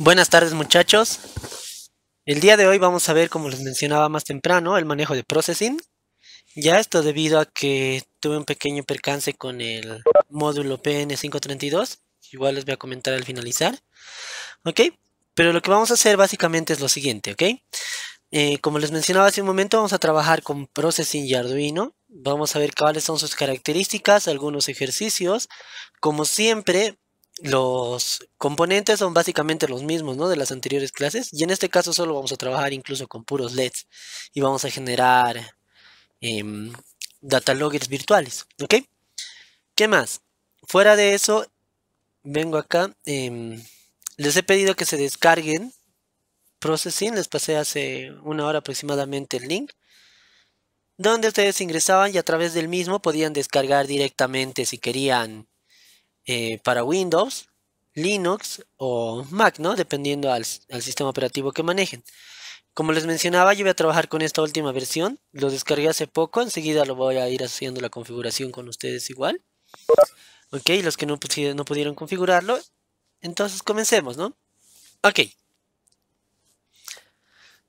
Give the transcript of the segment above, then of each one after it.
Buenas tardes muchachos. El día de hoy vamos a ver, como les mencionaba más temprano, el manejo de processing. Ya esto debido a que tuve un pequeño percance con el módulo PN532. Igual les voy a comentar al finalizar. ¿Ok? Pero lo que vamos a hacer básicamente es lo siguiente, ¿ok? Eh, como les mencionaba hace un momento, vamos a trabajar con Processing y Arduino. Vamos a ver cuáles son sus características, algunos ejercicios. Como siempre, los componentes son básicamente los mismos, ¿no? De las anteriores clases. Y en este caso solo vamos a trabajar incluso con puros LEDs. Y vamos a generar em, data loggers virtuales, ¿ok? ¿Qué más? Fuera de eso, vengo acá. Em, les he pedido que se descarguen Processing. Les pasé hace una hora aproximadamente el link. Donde ustedes ingresaban y a través del mismo podían descargar directamente si querían eh, para Windows, Linux o Mac, ¿no? Dependiendo al, sistema operativo que manejen. Como les mencionaba, yo voy a trabajar con esta última versión. Lo descargué hace poco, enseguida lo voy a ir haciendo la configuración con ustedes igual. Ok, los que no, no pudieron configurarlo. Entonces comencemos, ¿no? Ok.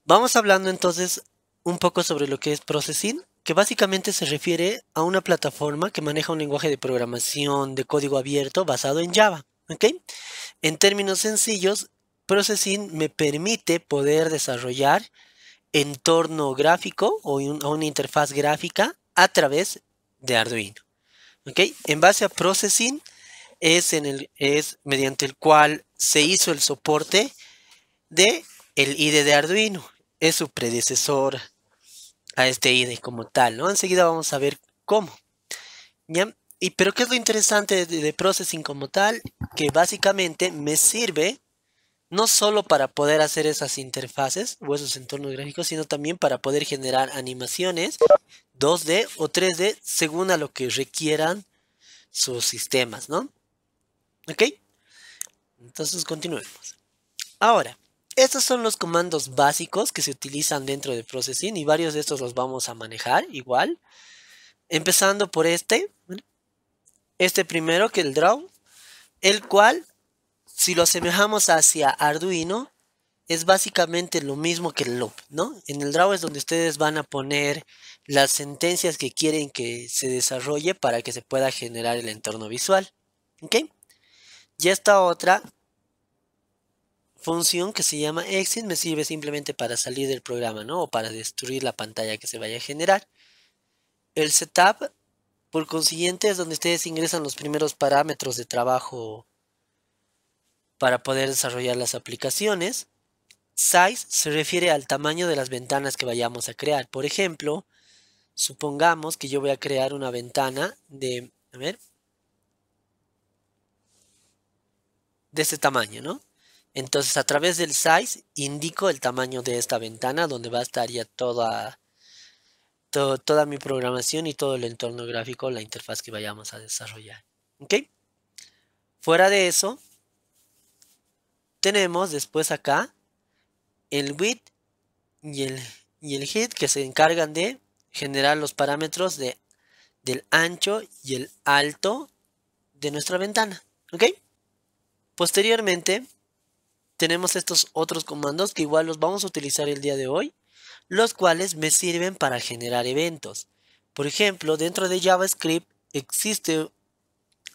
Vamos hablando entonces un poco sobre lo que es Processing que básicamente se refiere a una plataforma que maneja un lenguaje de programación de código abierto basado en Java. En términos sencillos, Processing me permite poder desarrollar entorno gráfico o una interfaz gráfica a través de Arduino. En base a Processing es, en el, es mediante el cual se hizo el soporte de el IDE de Arduino. Es su predecesor este IDE como tal, ¿no? Enseguida vamos a ver cómo. ¿Y pero qué es lo interesante de, Processing como tal? Que básicamente me sirve no solo para poder hacer esas interfaces o esos entornos gráficos, sino también para poder generar animaciones 2D o 3D según a lo que requieran sus sistemas, ¿no? ¿Ok? Entonces continuemos. Ahora, estos son los comandos básicos que se utilizan dentro de Processing y varios de estos los vamos a manejar igual. Empezando por este, este primero que el draw, el cual si lo asemejamos hacia Arduino es básicamente lo mismo que el loop, ¿no? En el draw es donde ustedes van a poner las sentencias que quieren que se desarrolle para que se pueda generar el entorno visual, ¿ok? Y esta otra función que se llama exit me sirve simplemente para salir del programa, ¿no? O para destruir la pantalla que se vaya a generar. El setup, por consiguiente, es donde ustedes ingresan los primeros parámetros de trabajo para poder desarrollar las aplicaciones. Size se refiere al tamaño de las ventanas que vayamos a crear. Por ejemplo, supongamos que yo voy a crear una ventana de, a ver, de este tamaño, ¿no? Entonces a través del size indico el tamaño de esta ventana donde va a estar ya toda, toda mi programación y todo el entorno gráfico, la interfaz que vayamos a desarrollar. Fuera de eso, tenemos después acá el width y el, y el hit que se encargan de generar los parámetros de, del ancho y el alto de nuestra ventana. ¿Ok? Posteriormente tenemos estos otros comandos que igual los vamos a utilizar el día de hoy, los cuales me sirven para generar eventos. Por ejemplo, dentro de JavaScript existe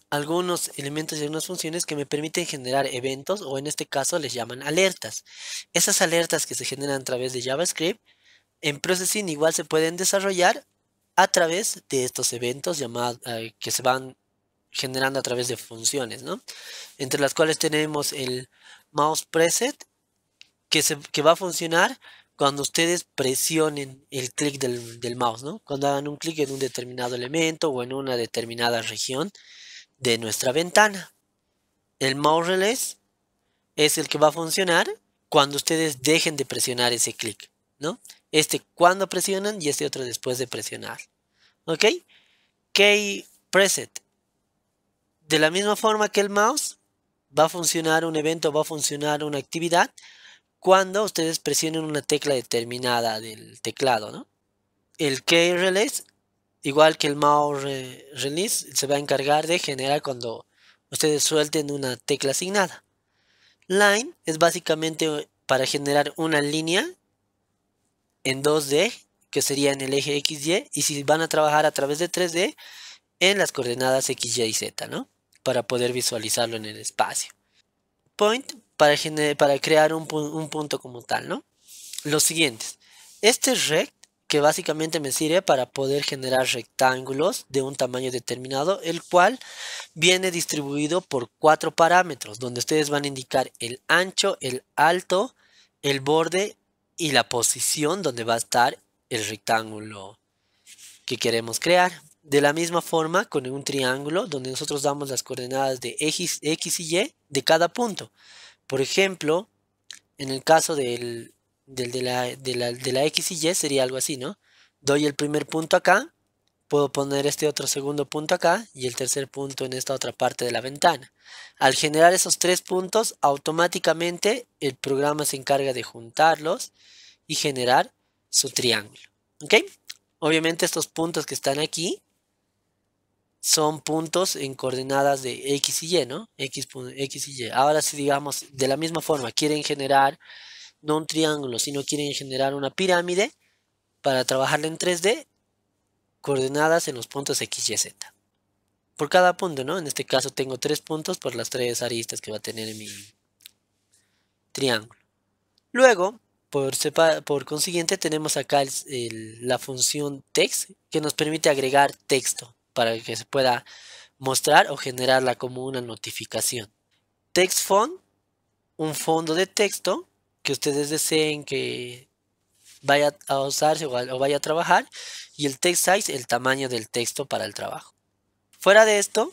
algunos elementos y algunas funciones que me permiten generar eventos o en este caso les llaman alertas. Esas alertas que se generan a través de JavaScript en Processing igual se pueden desarrollar a través de estos eventos llamados, eh, que se van generando a través de funciones, ¿no? Entre las cuales tenemos el mouse preset que, va a funcionar cuando ustedes presionen el clic del, mouse, ¿no? Cuando hagan un clic en un determinado elemento o en una determinada región de nuestra ventana. El mouse release es el que va a funcionar cuando ustedes dejen de presionar ese clic, ¿no? Este cuando presionan y este otro después de presionar. ¿Ok? Key preset. De la misma forma que el mouse, va a funcionar un evento, va a funcionar una actividad cuando ustedes presionen una tecla determinada del teclado, ¿no? El key release, igual que el mouse release, se va a encargar de generar cuando ustedes suelten una tecla asignada. Line es básicamente para generar una línea en 2D, que sería en el eje XY, y si van a trabajar a través de 3D, en las coordenadas X, y Z, ¿no? para poder visualizarlo en el espacio. Point para, para crear un, punto como tal, ¿no? Los siguientes. Este rect que básicamente me sirve para poder generar rectángulos de un tamaño determinado, el cual viene distribuido por cuatro parámetros, donde ustedes van a indicar el ancho, el alto, el borde y la posición donde va a estar el rectángulo que queremos crear. De la misma forma, con un triángulo donde nosotros damos las coordenadas de X, X y Y de cada punto. Por ejemplo, en el caso del, de, la, de la X y Y sería algo así, ¿no? Doy el primer punto acá, puedo poner este otro segundo punto acá y el tercer punto en esta otra parte de la ventana. Al generar esos tres puntos, automáticamente el programa se encarga de juntarlos y generar su triángulo. ¿Ok? Obviamente estos puntos que están aquí son puntos en coordenadas de X y Y, ¿no? X, X y Y. Ahora si digamos, de la misma forma, quieren generar no un triángulo, sino quieren generar una pirámide para trabajarla en 3D, coordenadas en los puntos X, Y, Z. Por cada punto, ¿no? En este caso tengo tres puntos por las tres aristas que va a tener mi triángulo. Luego, por, consiguiente, tenemos acá la función text que nos permite agregar texto para que se pueda mostrar o generarla como una notificación. Text font, un fondo de texto que ustedes deseen que vaya a usarse o vaya a trabajar y el text size, el tamaño del texto para el trabajo. Fuera de esto,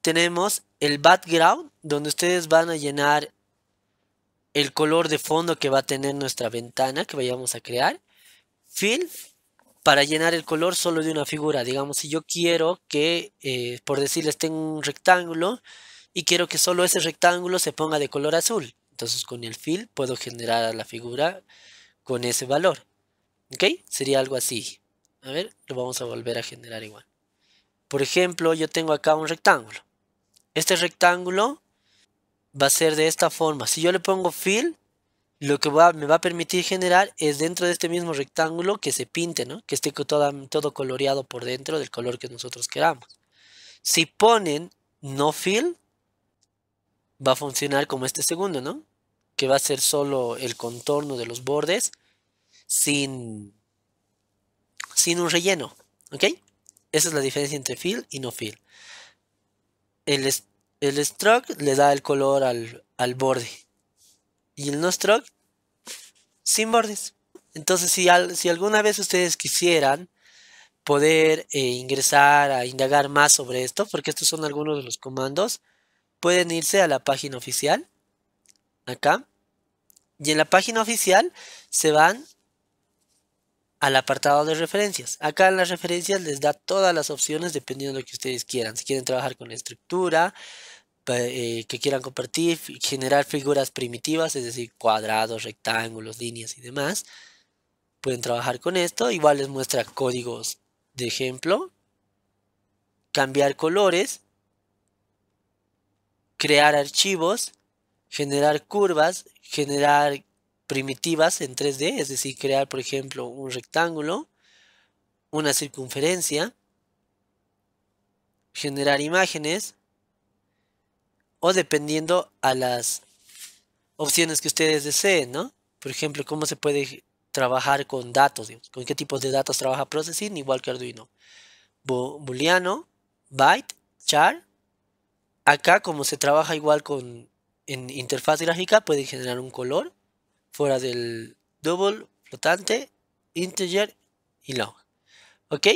tenemos el background donde ustedes van a llenar el color de fondo que va a tener nuestra ventana que vayamos a crear, fill para llenar el color solo de una figura. Digamos, si yo quiero que, eh, por decirles, tengo un rectángulo y quiero que solo ese rectángulo se ponga de color azul. Entonces con el fill puedo generar a la figura con ese valor. ¿Ok? Sería algo así. A ver, lo vamos a volver a generar igual. Por ejemplo, yo tengo acá un rectángulo. Este rectángulo va a ser de esta forma. Si yo le pongo fill, lo que me va a permitir generar es dentro de este mismo rectángulo que se pinte, ¿no? Que esté todo coloreado por dentro del color que nosotros queramos. Si ponen no fill, va a funcionar como este segundo, ¿no? Que va a ser solo el contorno de los bordes sin, sin un relleno, ¿ok? Esa es la diferencia entre fill y no fill. El, el stroke le da el color al, al borde, y el Nostrog sin bordes. Entonces, si, alguna vez ustedes quisieran poder eh, ingresar a indagar más sobre esto, porque estos son algunos de los comandos, pueden irse a la página oficial, acá, y en la página oficial se van al apartado de referencias. Acá en las referencias les da todas las opciones dependiendo de lo que ustedes quieran. Si quieren trabajar con la estructura, eh, que quieran compartir, generar figuras primitivas, es decir, cuadrados, rectángulos, líneas y demás. Pueden trabajar con esto, igual les muestra códigos de ejemplo, cambiar colores, crear archivos, generar curvas, generar primitivas en 3D, es decir, crear por ejemplo un rectángulo, una circunferencia, generar imágenes, o dependiendo a las opciones que ustedes deseen, ¿no? Por ejemplo, cómo se puede trabajar con datos, con qué tipos de datos trabaja Processing, igual que Arduino. Booleano, byte, char. Acá, como se trabaja igual con en interfaz gráfica, pueden generar un color fuera del double, flotante, integer y long. ¿Ok?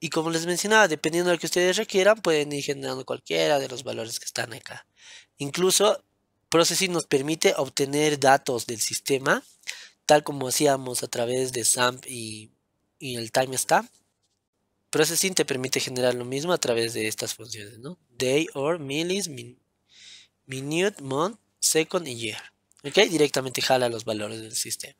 Y como les mencionaba, dependiendo de lo que ustedes requieran, pueden ir generando cualquiera de los valores que están acá. Incluso Processing nos permite obtener datos del sistema, tal como hacíamos a través de SAMP y, el timestamp. Processing te permite generar lo mismo a través de estas funciones, ¿no? Day, or, millis, minute, month, second y year. Directamente jala los valores del sistema.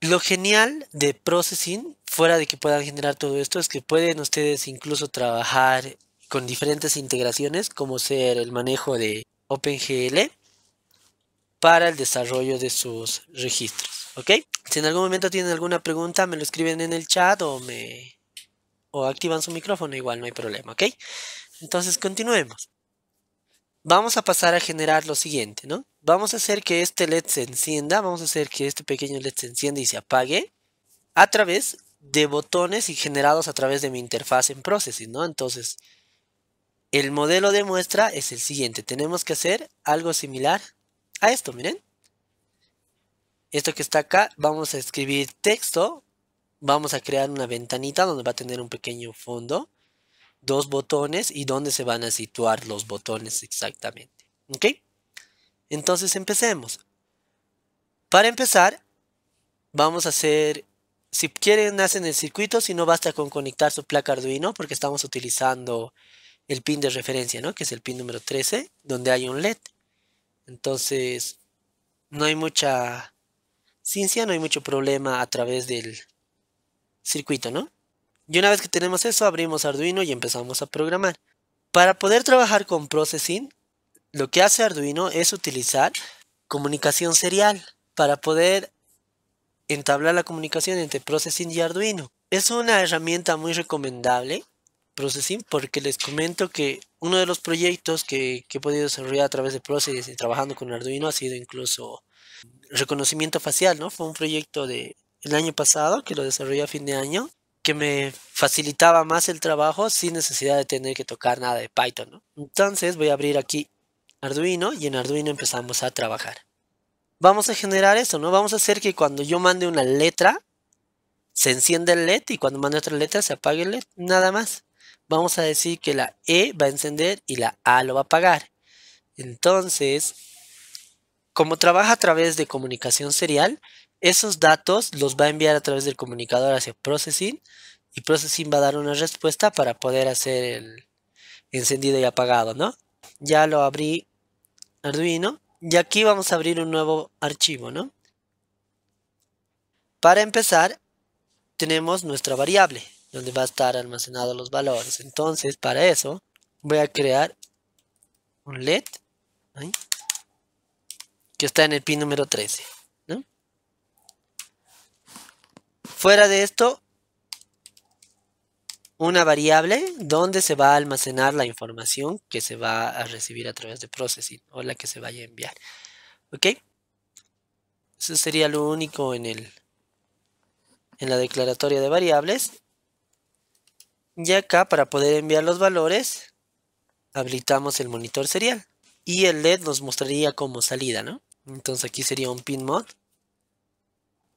Lo genial de Processing, fuera de que puedan generar todo esto, es que pueden ustedes incluso trabajar con diferentes integraciones, como ser el manejo de OpenGL para el desarrollo de sus registros. ¿Ok? Si en algún momento tienen alguna pregunta, me lo escriben en el chat o me o activan su micrófono, igual no hay problema, ¿ok? Entonces continuemos. Vamos a pasar a generar lo siguiente, ¿no? Vamos a hacer que este LED se encienda, vamos a hacer que este pequeño LED se encienda y se apague a través de botones y generados a través de mi interfaz en Processing, ¿no? Entonces, el modelo de muestra es el siguiente. Tenemos que hacer algo similar a esto, miren. Esto que está acá, vamos a escribir texto. Vamos a crear una ventanita donde va a tener un pequeño fondo. Dos botones y dónde se van a situar los botones exactamente. ¿Ok? Entonces empecemos. Para empezar, vamos a hacer... Si quieren, hacen el circuito. Si no, basta con conectar su placa Arduino porque estamos utilizando el pin de referencia, ¿no? Que es el pin número 13, donde hay un LED. Entonces, no hay mucha ciencia, no hay mucho problema a través del circuito, ¿no? Y una vez que tenemos eso, abrimos Arduino y empezamos a programar. Para poder trabajar con Processing, lo que hace Arduino es utilizar comunicación serial para poder entablar la comunicación entre Processing y Arduino. Es una herramienta muy recomendable Processing porque les comento que uno de los proyectos que, he podido desarrollar a través de Processing y trabajando con Arduino ha sido incluso reconocimiento facial, ¿no? Fue un proyecto de año pasado que lo desarrollé a fin de año que me facilitaba más el trabajo sin necesidad de tener que tocar nada de Python, ¿no? Entonces voy a abrir aquí Arduino y en Arduino empezamos a trabajar. Vamos a generar eso, ¿no? Vamos a hacer que cuando yo mande una letra, se encienda el LED y cuando mande otra letra se apague el LED, nada más vamos a decir que la E va a encender y la A lo va a apagar. Entonces, como trabaja a través de comunicación serial, esos datos los va a enviar a través del comunicador hacia Processing y Processing va a dar una respuesta para poder hacer el encendido y apagado, ¿no? Ya lo abrí Arduino y aquí vamos a abrir un nuevo archivo, ¿no? Para empezar, tenemos nuestra variable, donde va a estar almacenado los valores. Entonces, para eso, voy a crear un LED que está en el pin número 13. Fuera de esto, una variable donde se va a almacenar la información que se va a recibir a través de processing o la que se vaya a enviar. ¿Ok? Eso sería lo único en, el, en la declaratoria de variables. Y acá para poder enviar los valores, habilitamos el monitor serial. Y el LED nos mostraría como salida, ¿no? Entonces aquí sería un pin mod.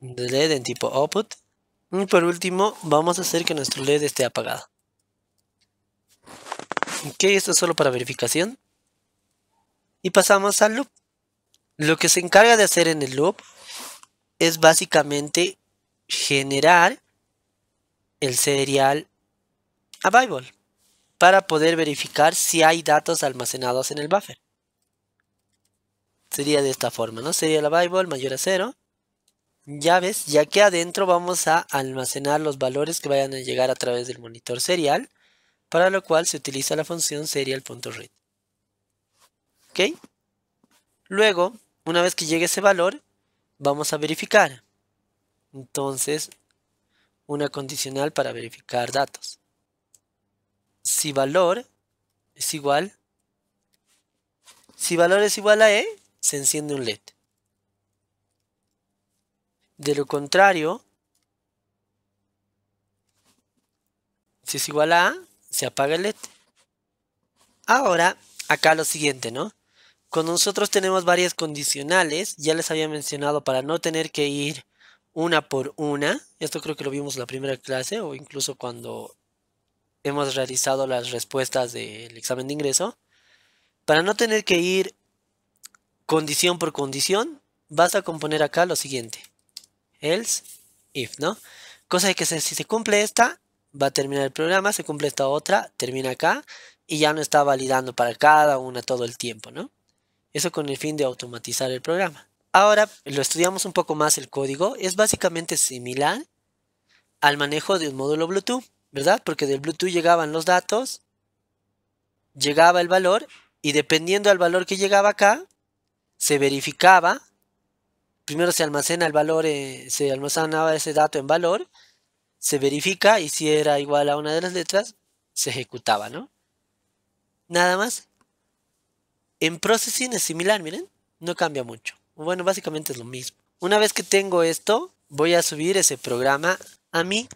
LED en tipo output. Y por último, vamos a hacer que nuestro LED esté apagado. Ok, esto es solo para verificación. Y pasamos al loop. Lo que se encarga de hacer en el loop es básicamente generar el serial a Bible para poder verificar si hay datos almacenados en el buffer. Sería de esta forma, ¿no? Sería la Bible mayor a 0. ves, ya que adentro vamos a almacenar los valores que vayan a llegar a través del monitor serial, para lo cual se utiliza la función serial.read. ¿Ok? Luego, una vez que llegue ese valor, vamos a verificar. Entonces, una condicional para verificar datos si valor es igual, si valor es igual a E, se enciende un LED. De lo contrario, si es igual a A, se apaga el LED. Ahora, acá lo siguiente, ¿no? Cuando nosotros tenemos varias condicionales, ya les había mencionado para no tener que ir una por una, esto creo que lo vimos en la primera clase o incluso cuando hemos realizado las respuestas del examen de ingreso, para no tener que ir condición por condición, vas a componer acá lo siguiente. Else, if, ¿no? Cosa de que si se cumple esta, va a terminar el programa, se cumple esta otra, termina acá y ya no está validando para cada una todo el tiempo, ¿no? Eso con el fin de automatizar el programa. Ahora lo estudiamos un poco más el código. Es básicamente similar al manejo de un módulo Bluetooth. ¿verdad? Porque del Bluetooth llegaban los datos, llegaba el valor y dependiendo del valor que llegaba acá, se verificaba. Primero se almacena el valor, eh, se almacenaba ese dato en valor, se verifica y si era igual a una de las letras, se ejecutaba, ¿no? Nada más. En processing es similar, miren, no cambia mucho. Bueno, básicamente es lo mismo. Una vez que tengo esto, voy a subir ese programa a mi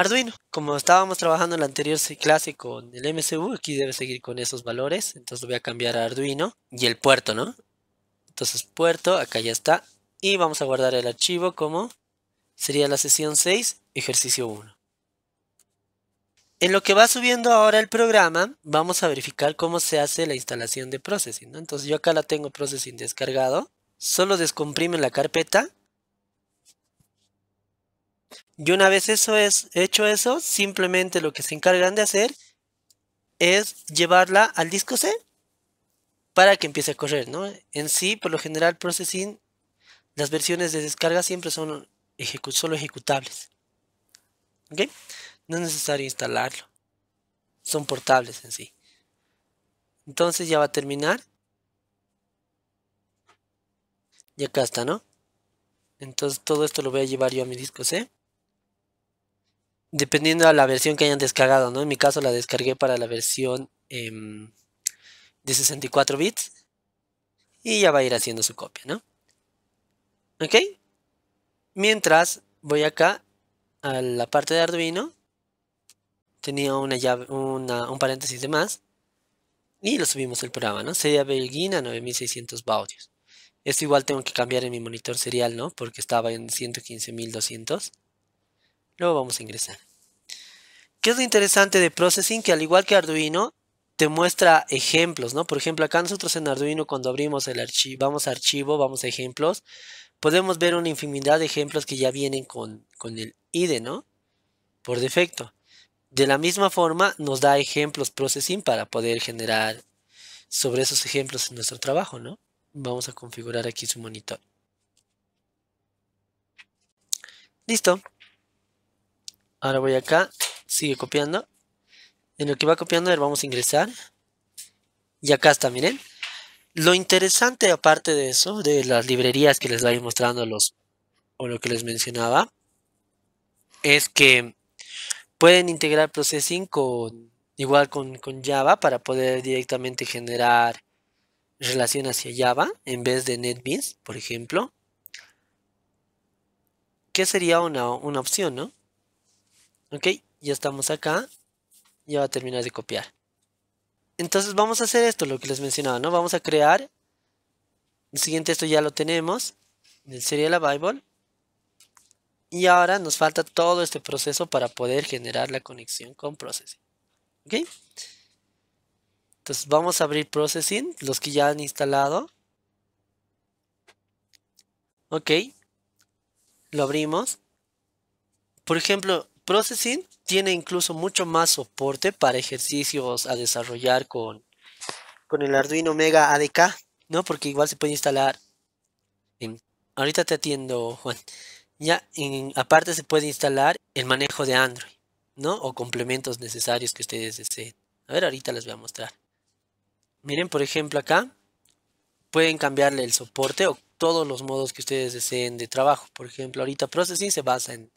Arduino, como estábamos trabajando en la anterior clase con el MCU, aquí debe seguir con esos valores. Entonces voy a cambiar a Arduino y el puerto, ¿no? Entonces puerto, acá ya está. Y vamos a guardar el archivo como sería la sesión 6, ejercicio 1. En lo que va subiendo ahora el programa, vamos a verificar cómo se hace la instalación de Processing. Entonces yo acá la tengo Processing descargado. Solo descomprime la carpeta y una vez eso es hecho eso, simplemente lo que se encargan de hacer es llevarla al disco C para que empiece a correr, ¿no? En sí, por lo general, Processing, las versiones de descarga siempre son solo ejecutables. No es necesario instalarlo. Son portables en sí. Entonces ya va a terminar. Y acá está, ¿no? Entonces todo esto lo voy a llevar yo a mi disco C dependiendo de la versión que hayan descargado, ¿no? En mi caso la descargué para la versión em, de 64 bits. Y ya va a ir haciendo su copia, ¿no? ¿Ok? Mientras voy acá a la parte de Arduino. Tenía una llave, un paréntesis de más. Y lo subimos el programa, ¿no? Sería Belguina a 9600 baudios. Esto igual tengo que cambiar en mi monitor serial, ¿no? Porque estaba en 115.200. Luego vamos a ingresar. ¿Qué es lo interesante de Processing? Que al igual que Arduino, te muestra ejemplos, ¿no? Por ejemplo, acá nosotros en Arduino cuando abrimos el archivo, vamos a archivo, vamos a ejemplos, podemos ver una infinidad de ejemplos que ya vienen con, el IDE, ¿no? Por defecto. De la misma forma, nos da ejemplos Processing para poder generar sobre esos ejemplos en nuestro trabajo, ¿no? Vamos a configurar aquí su monitor. Listo. Ahora voy acá, sigue copiando. En lo que va copiando, vamos a ingresar. Y acá está, miren. Lo interesante, aparte de eso, de las librerías que les voy mostrando los, o lo que les mencionaba, es que pueden integrar Processing con, igual con, Java para poder directamente generar relación hacia Java en vez de NetBeans, por ejemplo. Que sería una, una opción, ¿no? Ok, ya estamos acá. Ya va a terminar de copiar. Entonces vamos a hacer esto, lo que les mencionaba, ¿no? Vamos a crear. El siguiente esto ya lo tenemos. En el la Bible. Y ahora nos falta todo este proceso para poder generar la conexión con Processing. ¿Ok? Entonces vamos a abrir Processing, los que ya han instalado. Ok. Lo abrimos. Por ejemplo, Processing tiene incluso mucho más soporte para ejercicios a desarrollar con, con el Arduino Mega ADK, ¿no? Porque igual se puede instalar. ahorita te atiendo, Juan. Ya, en, aparte se puede instalar el manejo de Android, ¿no? O complementos necesarios que ustedes deseen. A ver, ahorita les voy a mostrar. Miren, por ejemplo, acá pueden cambiarle el soporte o todos los modos que ustedes deseen de trabajo. Por ejemplo, ahorita Processing se basa en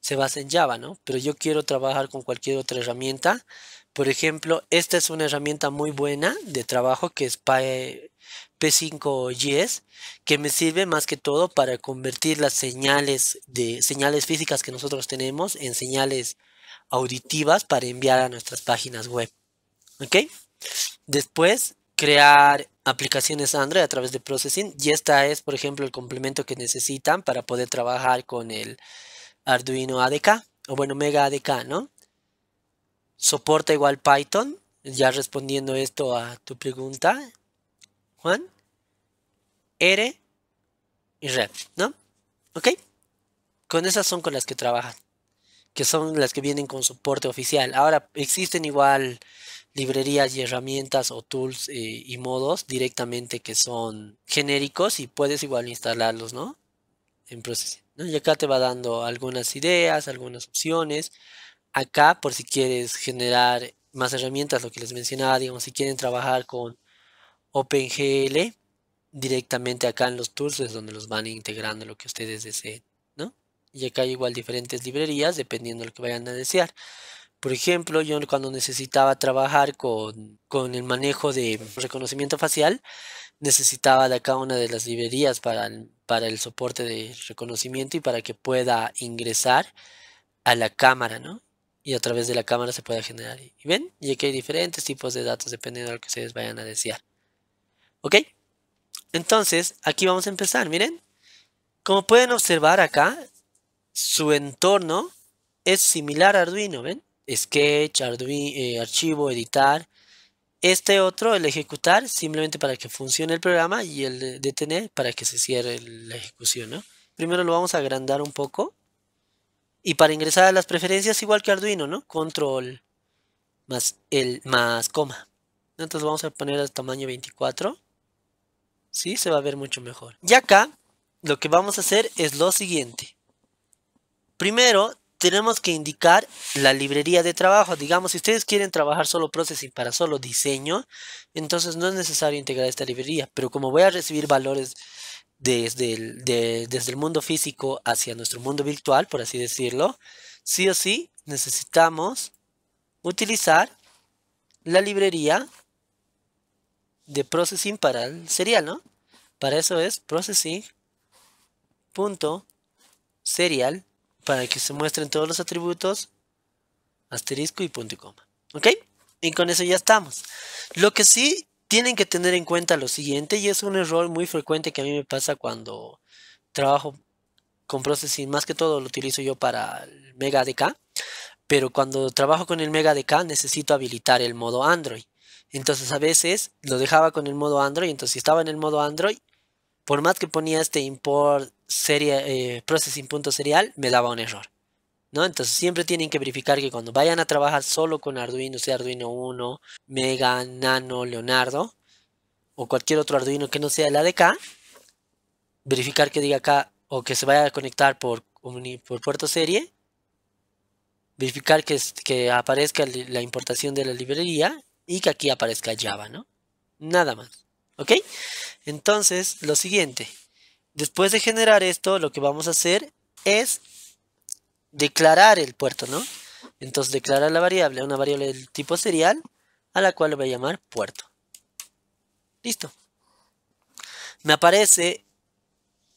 se basa en Java, ¿no? Pero yo quiero trabajar con cualquier otra herramienta. Por ejemplo, esta es una herramienta muy buena de trabajo que es P5JS, que me sirve más que todo para convertir las señales de señales físicas que nosotros tenemos en señales auditivas para enviar a nuestras páginas web. ¿Ok? Después, crear aplicaciones Android a través de Processing. Y esta es, por ejemplo, el complemento que necesitan para poder trabajar con el Arduino ADK, o bueno, Mega ADK, ¿no? Soporta igual Python, ya respondiendo esto a tu pregunta, Juan. R y Red, ¿no? ¿Ok? Con esas son con las que trabajan, que son las que vienen con soporte oficial. Ahora existen igual librerías y herramientas o tools eh, y modos directamente que son genéricos y puedes igual instalarlos, ¿no? En proceso. Y acá te va dando algunas ideas, algunas opciones. Acá, por si quieres generar más herramientas, lo que les mencionaba, digamos, si quieren trabajar con OpenGL, directamente acá en los tools es donde los van integrando lo que ustedes deseen, ¿no? Y acá hay igual diferentes librerías dependiendo de lo que vayan a desear. Por ejemplo, yo cuando necesitaba trabajar con, con el manejo de reconocimiento facial, necesitaba de cada una de las librerías para el, para el soporte de reconocimiento y para que pueda ingresar a la cámara, ¿no? Y a través de la cámara se pueda generar. ¿Y ven? Y aquí hay diferentes tipos de datos dependiendo de lo que ustedes vayan a desear. ¿Ok? Entonces, aquí vamos a empezar, miren. Como pueden observar acá, su entorno es similar a Arduino, ¿ven? Sketch, Arduino, eh, archivo, editar, este otro, el ejecutar, simplemente para que funcione el programa y el detener para que se cierre la ejecución. ¿no? Primero lo vamos a agrandar un poco. Y para ingresar a las preferencias, igual que Arduino, ¿no? Control más el más coma. Entonces vamos a poner el tamaño 24. Sí, se va a ver mucho mejor. Y acá, lo que vamos a hacer es lo siguiente. Primero, tenemos que indicar la librería de trabajo. Digamos, si ustedes quieren trabajar solo processing para solo diseño, entonces no es necesario integrar esta librería. Pero como voy a recibir valores desde el, mundo físico hacia nuestro mundo virtual, por así decirlo, sí o sí necesitamos utilizar la librería de processing para el serial, ¿no? Para eso es processing.serial para que se muestren todos los atributos, asterisco y punto y coma. ¿Ok? Y con eso ya estamos. Lo que sí tienen que tener en cuenta lo siguiente, y es un error muy frecuente que a mí me pasa cuando trabajo con Processing, más que todo lo utilizo yo para el Mega DK, pero cuando trabajo con el Mega DK necesito habilitar el modo Android. Entonces a veces lo dejaba con el modo Android, entonces si estaba en el modo Android, por más que ponía este import serie, eh, processing.serial me daba un error. ¿no? Entonces siempre tienen que verificar que cuando vayan a trabajar solo con Arduino, sea Arduino 1, Mega, Nano, Leonardo o cualquier otro Arduino que no sea de ADK, verificar que diga acá o que se vaya a conectar por, por puerto serie, verificar que, que aparezca la importación de la librería y que aquí aparezca Java, ¿no? Nada más. ¿Ok? Entonces, lo siguiente. Después de generar esto, lo que vamos a hacer es declarar el puerto, ¿no? Entonces declara la variable, una variable del tipo serial, a la cual le voy a llamar puerto. Listo. Me aparece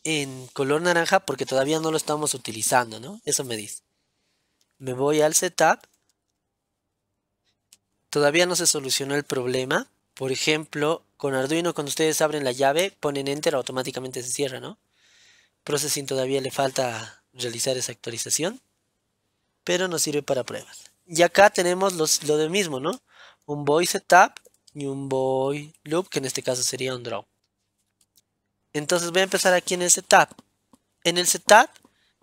en color naranja porque todavía no lo estamos utilizando, ¿no? Eso me dice. Me voy al setup. Todavía no se solucionó el problema. Por ejemplo, con Arduino cuando ustedes abren la llave, ponen Enter, automáticamente se cierra, ¿no? Processing todavía le falta realizar esa actualización, pero nos sirve para pruebas. Y acá tenemos lo de mismo, ¿no? Un Boy setup y un Boy loop, que en este caso sería un draw. Entonces voy a empezar aquí en el setup. En el setup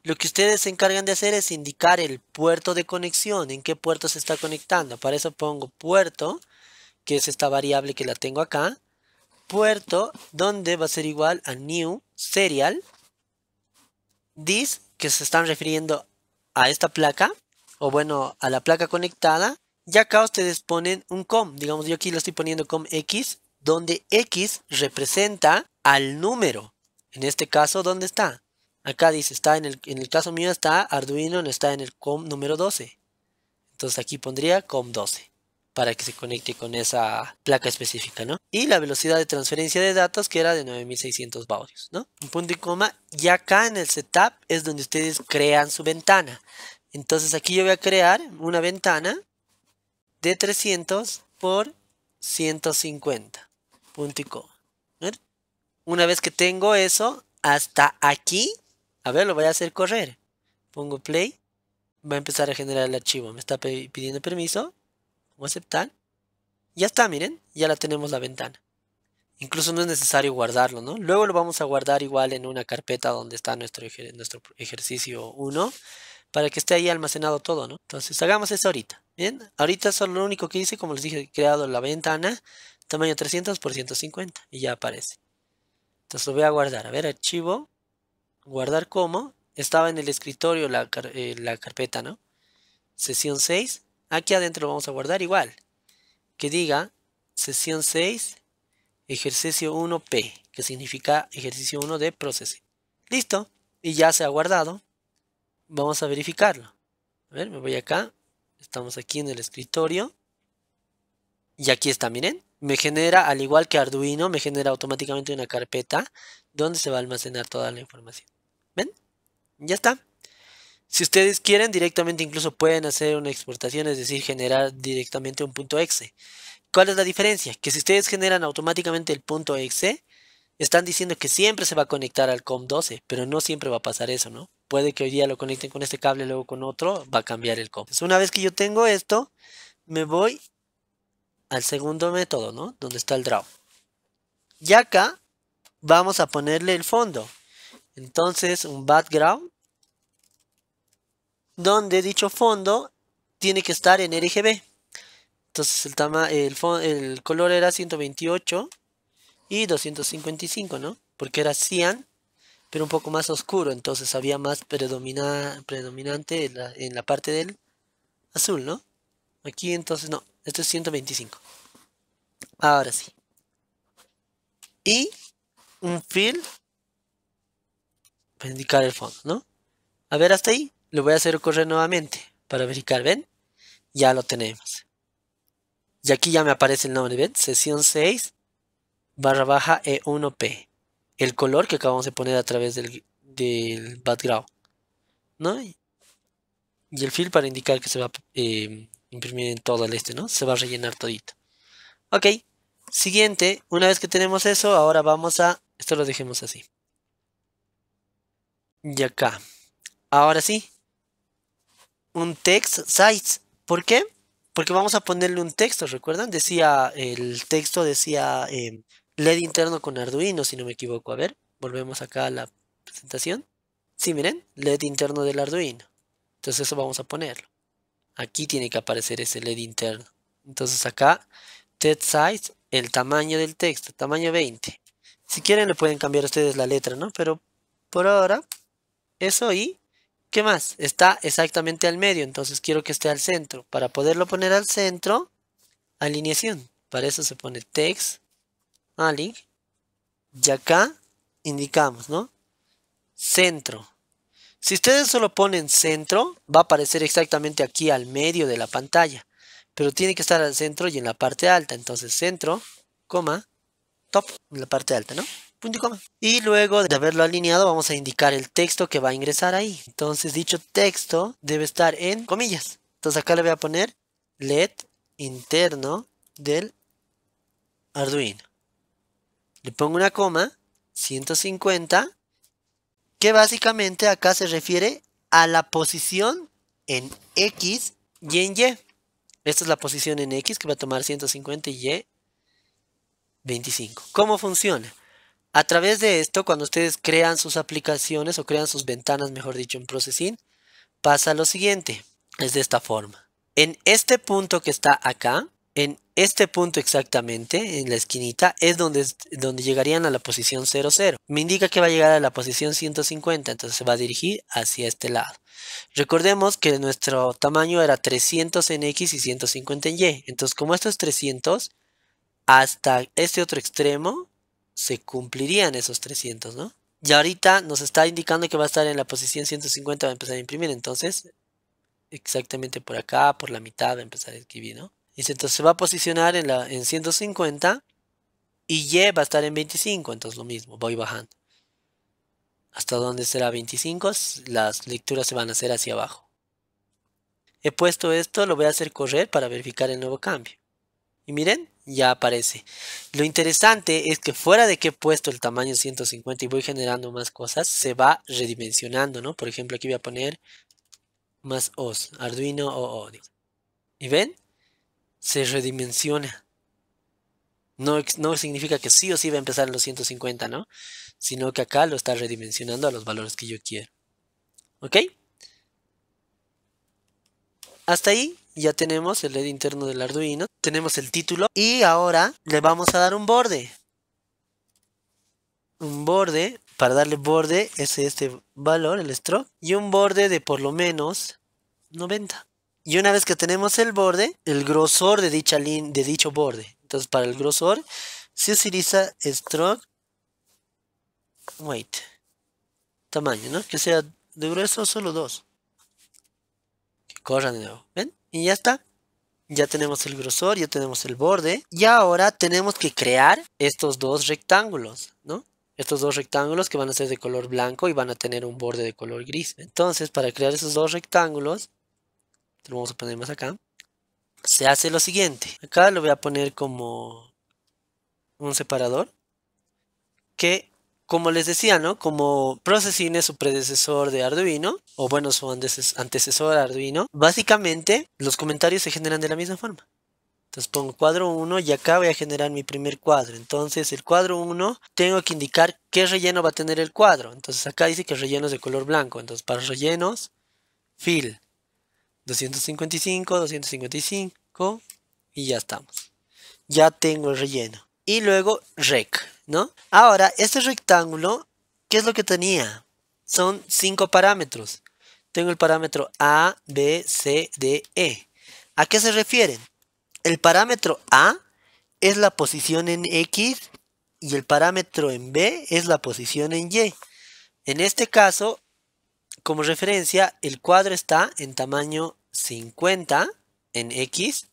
lo que ustedes se encargan de hacer es indicar el puerto de conexión, en qué puerto se está conectando. Para eso pongo puerto que es esta variable que la tengo acá, puerto, donde va a ser igual a new serial, this, que se están refiriendo a esta placa, o bueno, a la placa conectada, y acá ustedes ponen un com, digamos yo aquí lo estoy poniendo com x, donde x representa al número, en este caso, ¿dónde está? Acá dice, está en el, en el caso mío está Arduino, no está en el com número 12. Entonces aquí pondría com12 para que se conecte con esa placa específica, ¿no? Y la velocidad de transferencia de datos que era de 9600 baudios, ¿no? Un punto y coma. Y acá en el setup es donde ustedes crean su ventana. Entonces aquí yo voy a crear una ventana de 300 por 150. Punto y coma. Una vez que tengo eso, hasta aquí, a ver, lo voy a hacer correr. Pongo play. Va a empezar a generar el archivo. Me está pidiendo permiso aceptar, ya está, miren, ya la tenemos la ventana. Incluso no es necesario guardarlo, ¿no? Luego lo vamos a guardar igual en una carpeta donde está nuestro, nuestro ejercicio 1 para que esté ahí almacenado todo, ¿no? Entonces hagamos eso ahorita. Bien, ahorita solo lo único que hice, como les dije, he creado la ventana tamaño 300 por 150 y ya aparece. Entonces lo voy a guardar. A ver, archivo, guardar como. Estaba en el escritorio la, eh, la carpeta, ¿no? Sesión 6. Aquí adentro lo vamos a guardar igual. Que diga sesión 6, ejercicio 1P, que significa ejercicio 1 de processing. Listo. Y ya se ha guardado. Vamos a verificarlo. A ver, me voy acá. Estamos aquí en el escritorio. Y aquí está, miren. Me genera, al igual que Arduino, me genera automáticamente una carpeta donde se va a almacenar toda la información. ¿Ven? Ya está. Si ustedes quieren, directamente incluso pueden hacer una exportación, es decir, generar directamente un punto exe. ¿Cuál es la diferencia? Que si ustedes generan automáticamente el punto exe, están diciendo que siempre se va a conectar al COM12, pero no siempre va a pasar eso, ¿no? Puede que hoy día lo conecten con este cable, luego con otro, va a cambiar el COM. una vez que yo tengo esto, me voy al segundo método, ¿no? Donde está el draw. Y acá vamos a ponerle el fondo. Entonces, un background donde dicho fondo tiene que estar en RGB. Entonces el, el, color era 128 y 255, ¿no? Porque era cian, pero un poco más oscuro, entonces había más predominante en la, en la parte del azul, ¿no? Aquí entonces no, esto es 125. Ahora sí. Y un fill para indicar el fondo, ¿no? A ver hasta ahí. Lo voy a hacer correr nuevamente para verificar, ¿ven? Ya lo tenemos. Y aquí ya me aparece el nombre, ¿ven? Sesión 6 barra baja E1P. El color que acabamos de poner a través del, del background. ¿No? Y el fill para indicar que se va a em, imprimir en todo el este, ¿no? Se va a rellenar todito. Ok. Siguiente. Una vez que tenemos eso, ahora vamos a... Esto lo dejemos así. Y acá. Ahora sí, un text size. ¿Por qué? Porque vamos a ponerle un texto, ¿recuerdan? Decía, el texto decía em, LED interno con Arduino, si no me equivoco. A ver, volvemos acá a la presentación. Sí, miren, LED interno del Arduino. Entonces eso vamos a ponerlo. Aquí tiene que aparecer ese LED interno. Entonces acá, text size, el tamaño del texto, tamaño 20. Si quieren le pueden cambiar ustedes la letra, ¿no? Pero por ahora, eso y ¿Qué más? Está exactamente al medio, entonces quiero que esté al centro. Para poderlo poner al centro, alineación. Para eso se pone text, aline, y acá indicamos, ¿no? Centro. Si ustedes solo ponen centro, va a aparecer exactamente aquí al medio de la pantalla. Pero tiene que estar al centro y en la parte alta. Entonces centro, coma, top, en la parte alta, ¿no? y luego de haberlo alineado vamos a indicar el texto que va a ingresar ahí. Entonces dicho texto debe estar en comillas. Entonces acá le voy a poner LED interno del Arduino. Le pongo una coma, 150, que básicamente acá se refiere a la posición en X y en Y. Esta es la posición en X que va a tomar 150 y Y 25. ¿Cómo funciona? A través de esto, cuando ustedes crean sus aplicaciones o crean sus ventanas, mejor dicho, en Processing, pasa lo siguiente. Es de esta forma. En este punto que está acá, en este punto exactamente, en la esquinita, es donde, donde llegarían a la posición 00. Me indica que va a llegar a la posición 150, entonces se va a dirigir hacia este lado. Recordemos que nuestro tamaño era 300 en X y 150 en Y. Entonces, como esto es 300, hasta este otro extremo se cumplirían esos 300, ¿no? Y ahorita nos está indicando que va a estar en la posición 150, va a empezar a imprimir, entonces exactamente por acá, por la mitad va a empezar a escribir, ¿no? Dice, entonces se va a posicionar en, la, en 150 y Y va a estar en 25, entonces lo mismo, voy bajando. Hasta donde será 25, las lecturas se van a hacer hacia abajo. He puesto esto, lo voy a hacer correr para verificar el nuevo cambio. Y miren, ya aparece. Lo interesante es que fuera de que he puesto el tamaño 150 y voy generando más cosas, se va redimensionando, ¿no? Por ejemplo, aquí voy a poner más os, Arduino o ¿Y ven? Se redimensiona. No, no significa que sí o sí va a empezar en los 150, ¿no? Sino que acá lo está redimensionando a los valores que yo quiero. ¿Ok? Hasta ahí ya tenemos el LED interno del Arduino, tenemos el título y ahora le vamos a dar un borde. Un borde, para darle borde es este valor, el stroke, y un borde de por lo menos 90. Y una vez que tenemos el borde, el grosor de, dicha de dicho borde. Entonces para el grosor se utiliza stroke weight. Tamaño, ¿no? Que sea de grueso solo dos. Que corran de nuevo. ¿Ven? Y ya está. Ya tenemos el grosor, ya tenemos el borde. Y ahora tenemos que crear estos dos rectángulos, ¿no? Estos dos rectángulos que van a ser de color blanco y van a tener un borde de color gris. Entonces, para crear esos dos rectángulos, lo vamos a poner más acá. Se hace lo siguiente. Acá lo voy a poner como un separador que como les decía, ¿no? Como Processing es su predecesor de Arduino, o bueno, su antecesor Arduino, básicamente los comentarios se generan de la misma forma. Entonces pongo cuadro 1 y acá voy a generar mi primer cuadro. Entonces el cuadro 1 tengo que indicar qué relleno va a tener el cuadro. Entonces acá dice que relleno es de color blanco. Entonces para rellenos, fill 255, 255 y ya estamos. Ya tengo el relleno. Y luego rec. Ahora, este rectángulo, ¿qué es lo que tenía? Son cinco parámetros. Tengo el parámetro A, B, C, D, E. ¿A qué se refieren? El parámetro A es la posición en X y el parámetro en B es la posición en Y. En este caso, como referencia, el cuadro está en tamaño 50 en X,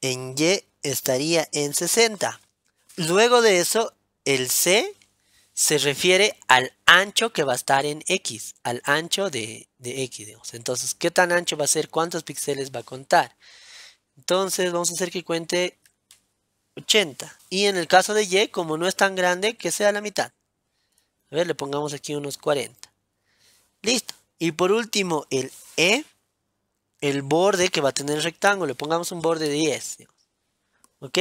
en Y estaría en 60. Luego de eso, el C se refiere al ancho que va a estar en X, al ancho de, X. Digamos. Entonces, ¿qué tan ancho va a ser? ¿Cuántos píxeles va a contar? Entonces, vamos a hacer que cuente 80. Y en el caso de Y, como no es tan grande, que sea la mitad. A ver, le pongamos aquí unos 40. Listo. Y por último, el E, el borde que va a tener el rectángulo. Le pongamos un borde de 10. Digamos. ¿Ok?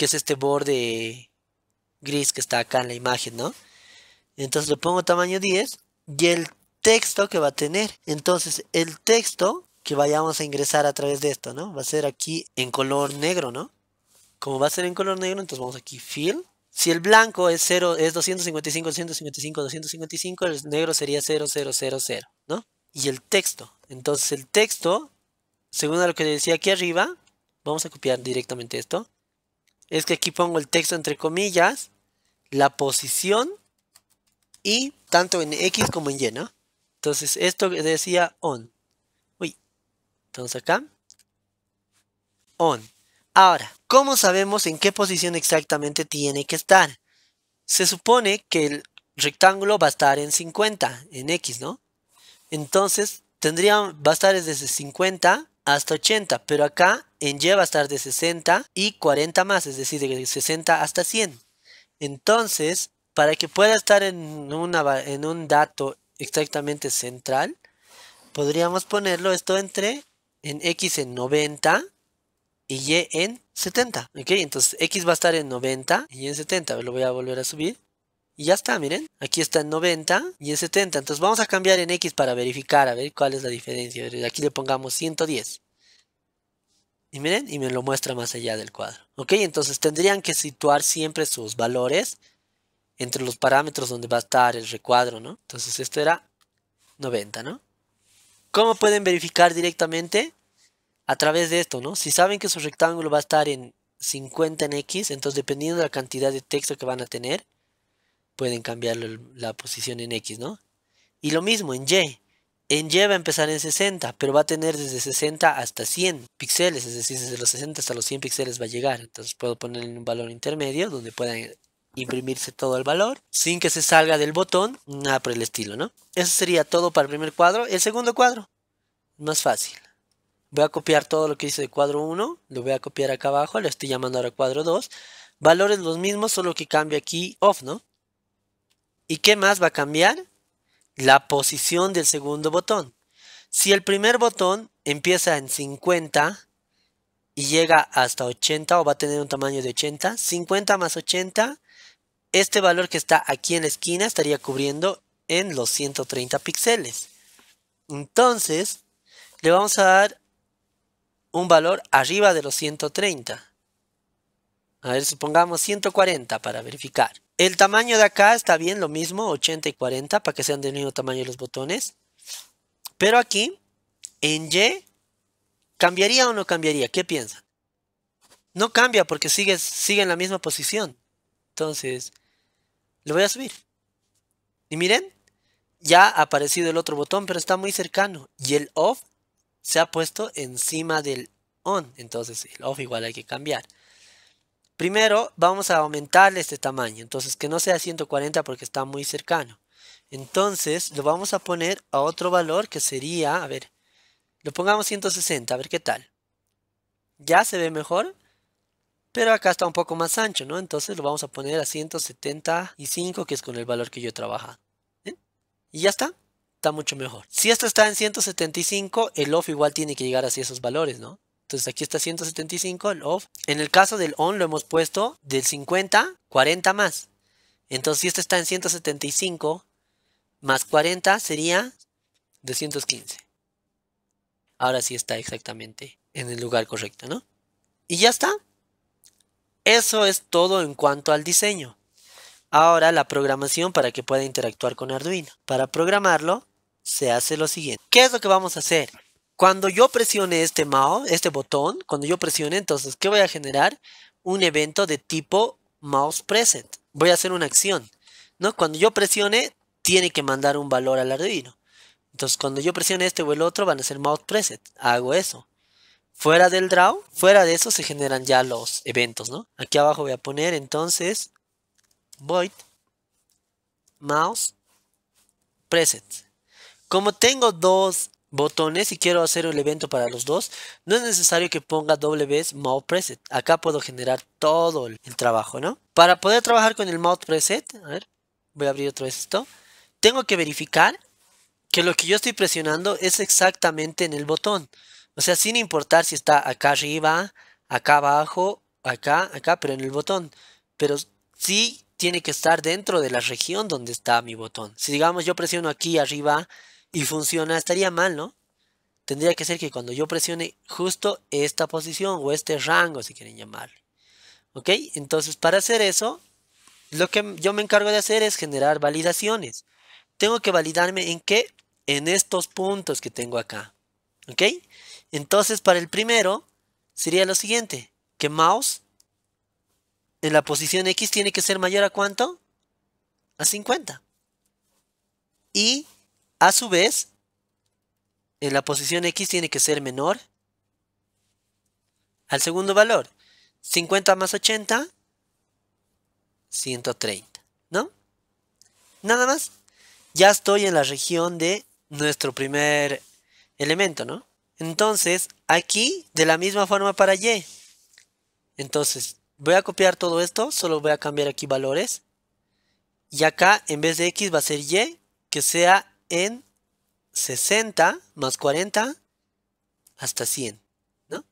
que es este borde gris que está acá en la imagen, ¿no? Entonces le pongo tamaño 10 y el texto que va a tener. Entonces el texto que vayamos a ingresar a través de esto, ¿no? Va a ser aquí en color negro, ¿no? Como va a ser en color negro, entonces vamos aquí fill. Si el blanco es 0, es 255, 255, 255, el negro sería 0000, ¿no? Y el texto. Entonces el texto, según a lo que decía aquí arriba, vamos a copiar directamente esto es que aquí pongo el texto entre comillas, la posición y tanto en X como en Y, ¿no? Entonces esto decía on. Uy, entonces acá, on. Ahora, ¿cómo sabemos en qué posición exactamente tiene que estar? Se supone que el rectángulo va a estar en 50, en X, ¿no? Entonces, tendría, va a estar desde 50 hasta 80, pero acá en Y va a estar de 60 y 40 más, es decir, de 60 hasta 100. Entonces, para que pueda estar en, una, en un dato exactamente central, podríamos ponerlo esto entre en X en 90 y Y en 70. ¿Ok? Entonces X va a estar en 90 y en 70. Lo voy a volver a subir. Y ya está, miren. Aquí está en 90 y en 70. Entonces vamos a cambiar en X para verificar, a ver cuál es la diferencia. Aquí le pongamos 110. Y miren, y me lo muestra más allá del cuadro. Ok, entonces tendrían que situar siempre sus valores entre los parámetros donde va a estar el recuadro, ¿no? Entonces esto era 90, ¿no? ¿Cómo pueden verificar directamente? A través de esto, ¿no? Si saben que su rectángulo va a estar en 50 en X, entonces dependiendo de la cantidad de texto que van a tener, pueden cambiar la posición en X, ¿no? Y lo mismo en Y. En Y va a empezar en 60, pero va a tener desde 60 hasta 100 píxeles, es decir, desde los 60 hasta los 100 píxeles va a llegar. Entonces puedo ponerle un valor intermedio donde pueda imprimirse todo el valor sin que se salga del botón, nada por el estilo, ¿no? Eso sería todo para el primer cuadro. El segundo cuadro, más fácil. Voy a copiar todo lo que hice de cuadro 1, lo voy a copiar acá abajo, lo estoy llamando ahora cuadro 2. Valores los mismos, solo que cambia aquí off, ¿no? ¿Y qué más va a cambiar? La posición del segundo botón. Si el primer botón empieza en 50 y llega hasta 80 o va a tener un tamaño de 80, 50 más 80, este valor que está aquí en la esquina estaría cubriendo en los 130 píxeles. Entonces, le vamos a dar un valor arriba de los 130. A ver, supongamos 140 para verificar. El tamaño de acá está bien, lo mismo, 80 y 40, para que sean del mismo tamaño los botones. Pero aquí, en Y, ¿cambiaría o no cambiaría? ¿Qué piensan? No cambia porque sigue, sigue en la misma posición. Entonces, lo voy a subir. Y miren, ya ha aparecido el otro botón, pero está muy cercano. Y el off se ha puesto encima del on. Entonces, el off igual hay que cambiar. Primero vamos a aumentarle este tamaño, entonces que no sea 140 porque está muy cercano. Entonces lo vamos a poner a otro valor que sería, a ver, lo pongamos 160, a ver qué tal. Ya se ve mejor, pero acá está un poco más ancho, ¿no? Entonces lo vamos a poner a 175, que es con el valor que yo he trabajado. ¿eh? Y ya está, está mucho mejor. Si esto está en 175, el off igual tiene que llegar hacia esos valores, ¿no? Entonces aquí está 175 el off. En el caso del on lo hemos puesto del 50, 40 más. Entonces si esto está en 175 más 40 sería 215. Ahora sí está exactamente en el lugar correcto, ¿no? Y ya está. Eso es todo en cuanto al diseño. Ahora la programación para que pueda interactuar con Arduino. Para programarlo se hace lo siguiente. ¿Qué es lo que vamos a hacer? Cuando yo presione este mouse, este botón, cuando yo presione, entonces, ¿qué voy a generar? Un evento de tipo mouse present. Voy a hacer una acción. ¿no? Cuando yo presione, tiene que mandar un valor al Arduino. Entonces, cuando yo presione este o el otro, van a ser mouse preset. Hago eso. Fuera del draw, fuera de eso se generan ya los eventos, Aquí abajo voy a poner entonces void mouse preset. Como tengo dos botones y quiero hacer el evento para los dos, no es necesario que ponga doble vez mouse Preset. Acá puedo generar todo el trabajo, ¿no? Para poder trabajar con el mouse Preset, a ver, voy a abrir otra vez esto. Tengo que verificar que lo que yo estoy presionando es exactamente en el botón. O sea, sin importar si está acá arriba, acá abajo, acá, acá, pero en el botón. Pero sí tiene que estar dentro de la región donde está mi botón. Si digamos yo presiono aquí arriba, y funciona, estaría mal, ¿no? Tendría que ser que cuando yo presione justo esta posición o este rango, si quieren llamarle. ¿Ok? Entonces, para hacer eso, lo que yo me encargo de hacer es generar validaciones. Tengo que validarme en qué? En estos puntos que tengo acá. ¿Ok? Entonces, para el primero, sería lo siguiente. Que mouse en la posición X tiene que ser mayor a cuánto? A 50. Y a su vez, en la posición X tiene que ser menor al segundo valor. 50 más 80, 130, ¿no? Nada más. Ya estoy en la región de nuestro primer elemento, ¿no? Entonces, aquí, de la misma forma para Y. Entonces, voy a copiar todo esto, solo voy a cambiar aquí valores. Y acá, en vez de X, va a ser Y, que sea en 60 más 40 hasta 100, ¿no?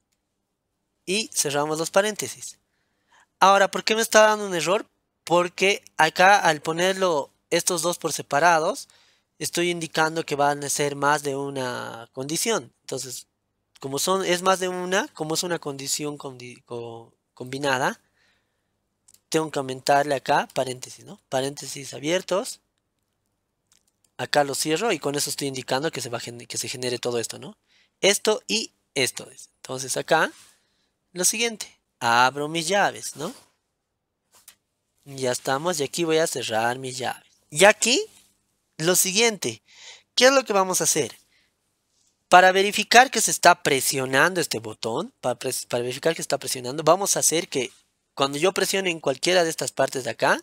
Y cerramos los paréntesis. Ahora, ¿por qué me está dando un error? Porque acá al ponerlo estos dos por separados, estoy indicando que van a ser más de una condición. Entonces, como son, es más de una, como es una condición combinada, tengo que aumentarle acá paréntesis, ¿no? Paréntesis abiertos, Acá lo cierro y con eso estoy indicando que se, va que se genere todo esto, ¿no? Esto y esto. Entonces acá, lo siguiente, abro mis llaves, ¿no? Ya estamos y aquí voy a cerrar mis llaves. Y aquí, lo siguiente, ¿qué es lo que vamos a hacer? Para verificar que se está presionando este botón, para, verificar que está presionando, vamos a hacer que cuando yo presione en cualquiera de estas partes de acá,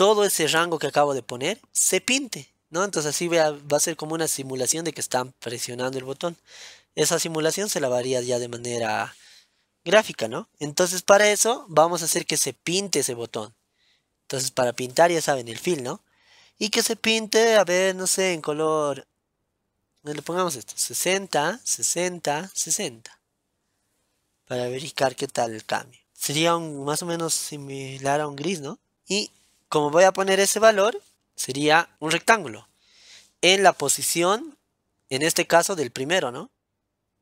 todo ese rango que acabo de poner se pinte, ¿no? Entonces así va, a ser como una simulación de que están presionando el botón. Esa simulación se la varía ya de manera gráfica, ¿no? Entonces para eso vamos a hacer que se pinte ese botón. Entonces para pintar ya saben el fill, ¿no? Y que se pinte, a ver, no sé, en color... Le pongamos esto, 60, 60, 60. Para verificar qué tal el cambio. Sería un, más o menos similar a un gris, ¿no? Y como voy a poner ese valor, sería un rectángulo. En la posición, en este caso, del primero, ¿no?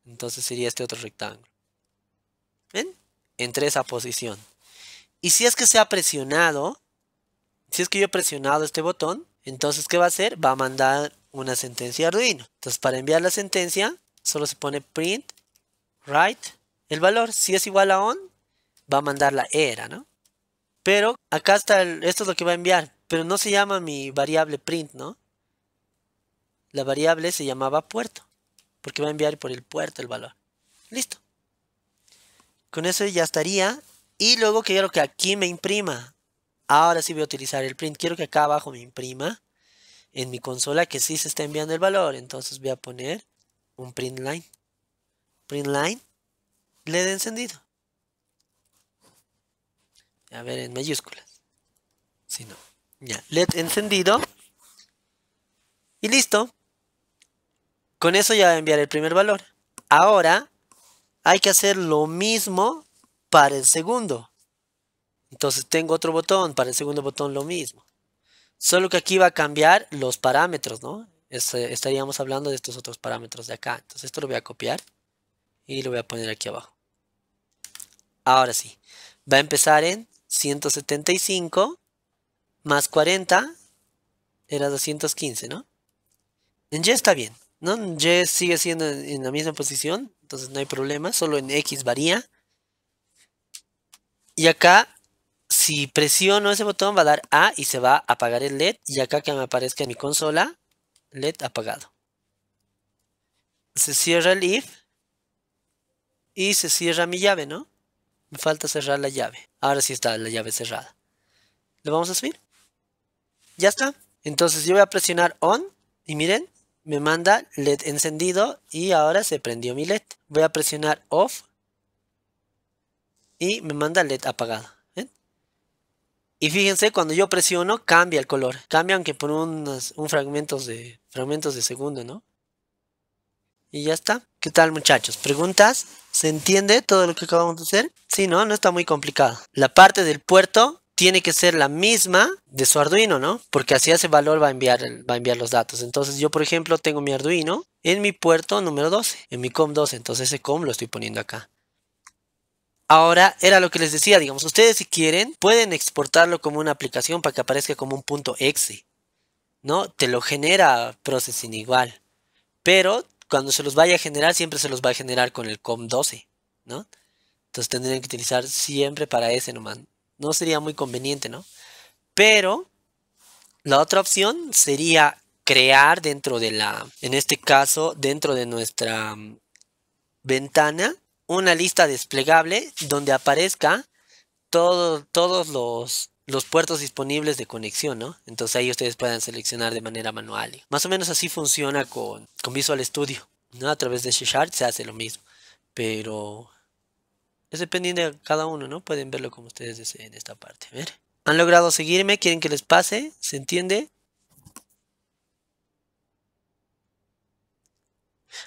Entonces sería este otro rectángulo. ¿Ven? Entre esa posición. Y si es que se ha presionado, si es que yo he presionado este botón, entonces ¿qué va a hacer? Va a mandar una sentencia a Arduino. Entonces para enviar la sentencia, solo se pone print, write, el valor. Si es igual a on, va a mandar la era, ¿no? Pero acá está, esto es lo que va a enviar, pero no se llama mi variable print, ¿no? La variable se llamaba puerto, porque va a enviar por el puerto el valor. Listo. Con eso ya estaría. Y luego quiero que aquí me imprima. Ahora sí voy a utilizar el print. Quiero que acá abajo me imprima en mi consola que sí se está enviando el valor. Entonces voy a poner un print line. Print line. LED encendido. A ver, en mayúsculas. Si no. Ya, LED encendido. Y listo. Con eso ya va a enviar el primer valor. Ahora hay que hacer lo mismo para el segundo. Entonces tengo otro botón, para el segundo botón lo mismo. Solo que aquí va a cambiar los parámetros, ¿no? Este, estaríamos hablando de estos otros parámetros de acá. Entonces esto lo voy a copiar y lo voy a poner aquí abajo. Ahora sí, va a empezar en 175 más 40 era 215, ¿no? En Y está bien, ¿no? En Y sigue siendo en la misma posición, entonces no hay problema, solo en X varía. Y acá, si presiono ese botón, va a dar A y se va a apagar el LED. Y acá que me aparezca mi consola, LED apagado. Se cierra el if y se cierra mi llave, ¿no? Me falta cerrar la llave. Ahora sí está la llave cerrada. Lo vamos a subir. Ya está. Entonces yo voy a presionar on y miren, me manda LED encendido y ahora se prendió mi LED. Voy a presionar off y me manda LED apagado. Y fíjense, cuando yo presiono cambia el color. Cambia aunque por unos un fragmentos, de, fragmentos de segundo, ¿no? Y ya está. ¿Qué tal muchachos? ¿Preguntas? ¿Se entiende todo lo que acabamos de hacer? Sí, ¿no? No está muy complicado. La parte del puerto tiene que ser la misma de su Arduino, ¿no? Porque así ese valor va a enviar, va a enviar los datos. Entonces yo, por ejemplo, tengo mi Arduino en mi puerto número 12, en mi COM12. Entonces ese COM lo estoy poniendo acá. Ahora, era lo que les decía, digamos, ustedes si quieren, pueden exportarlo como una aplicación para que aparezca como un punto exe. ¿No? Te lo genera Processing igual. Pero cuando se los vaya a generar, siempre se los va a generar con el COM12, ¿no? Entonces tendrían que utilizar siempre para ese nomás. No sería muy conveniente, ¿no? Pero la otra opción sería crear dentro de la, en este caso, dentro de nuestra mm, ventana, una lista desplegable donde aparezca todos los los puertos disponibles de conexión, ¿no? Entonces ahí ustedes pueden seleccionar de manera manual. Más o menos así funciona con, Visual Studio, ¿no? A través de C se hace lo mismo, pero es dependiente de cada uno, ¿no? Pueden verlo como ustedes deseen esta parte. A ver. ¿Han logrado seguirme? ¿Quieren que les pase? ¿Se entiende?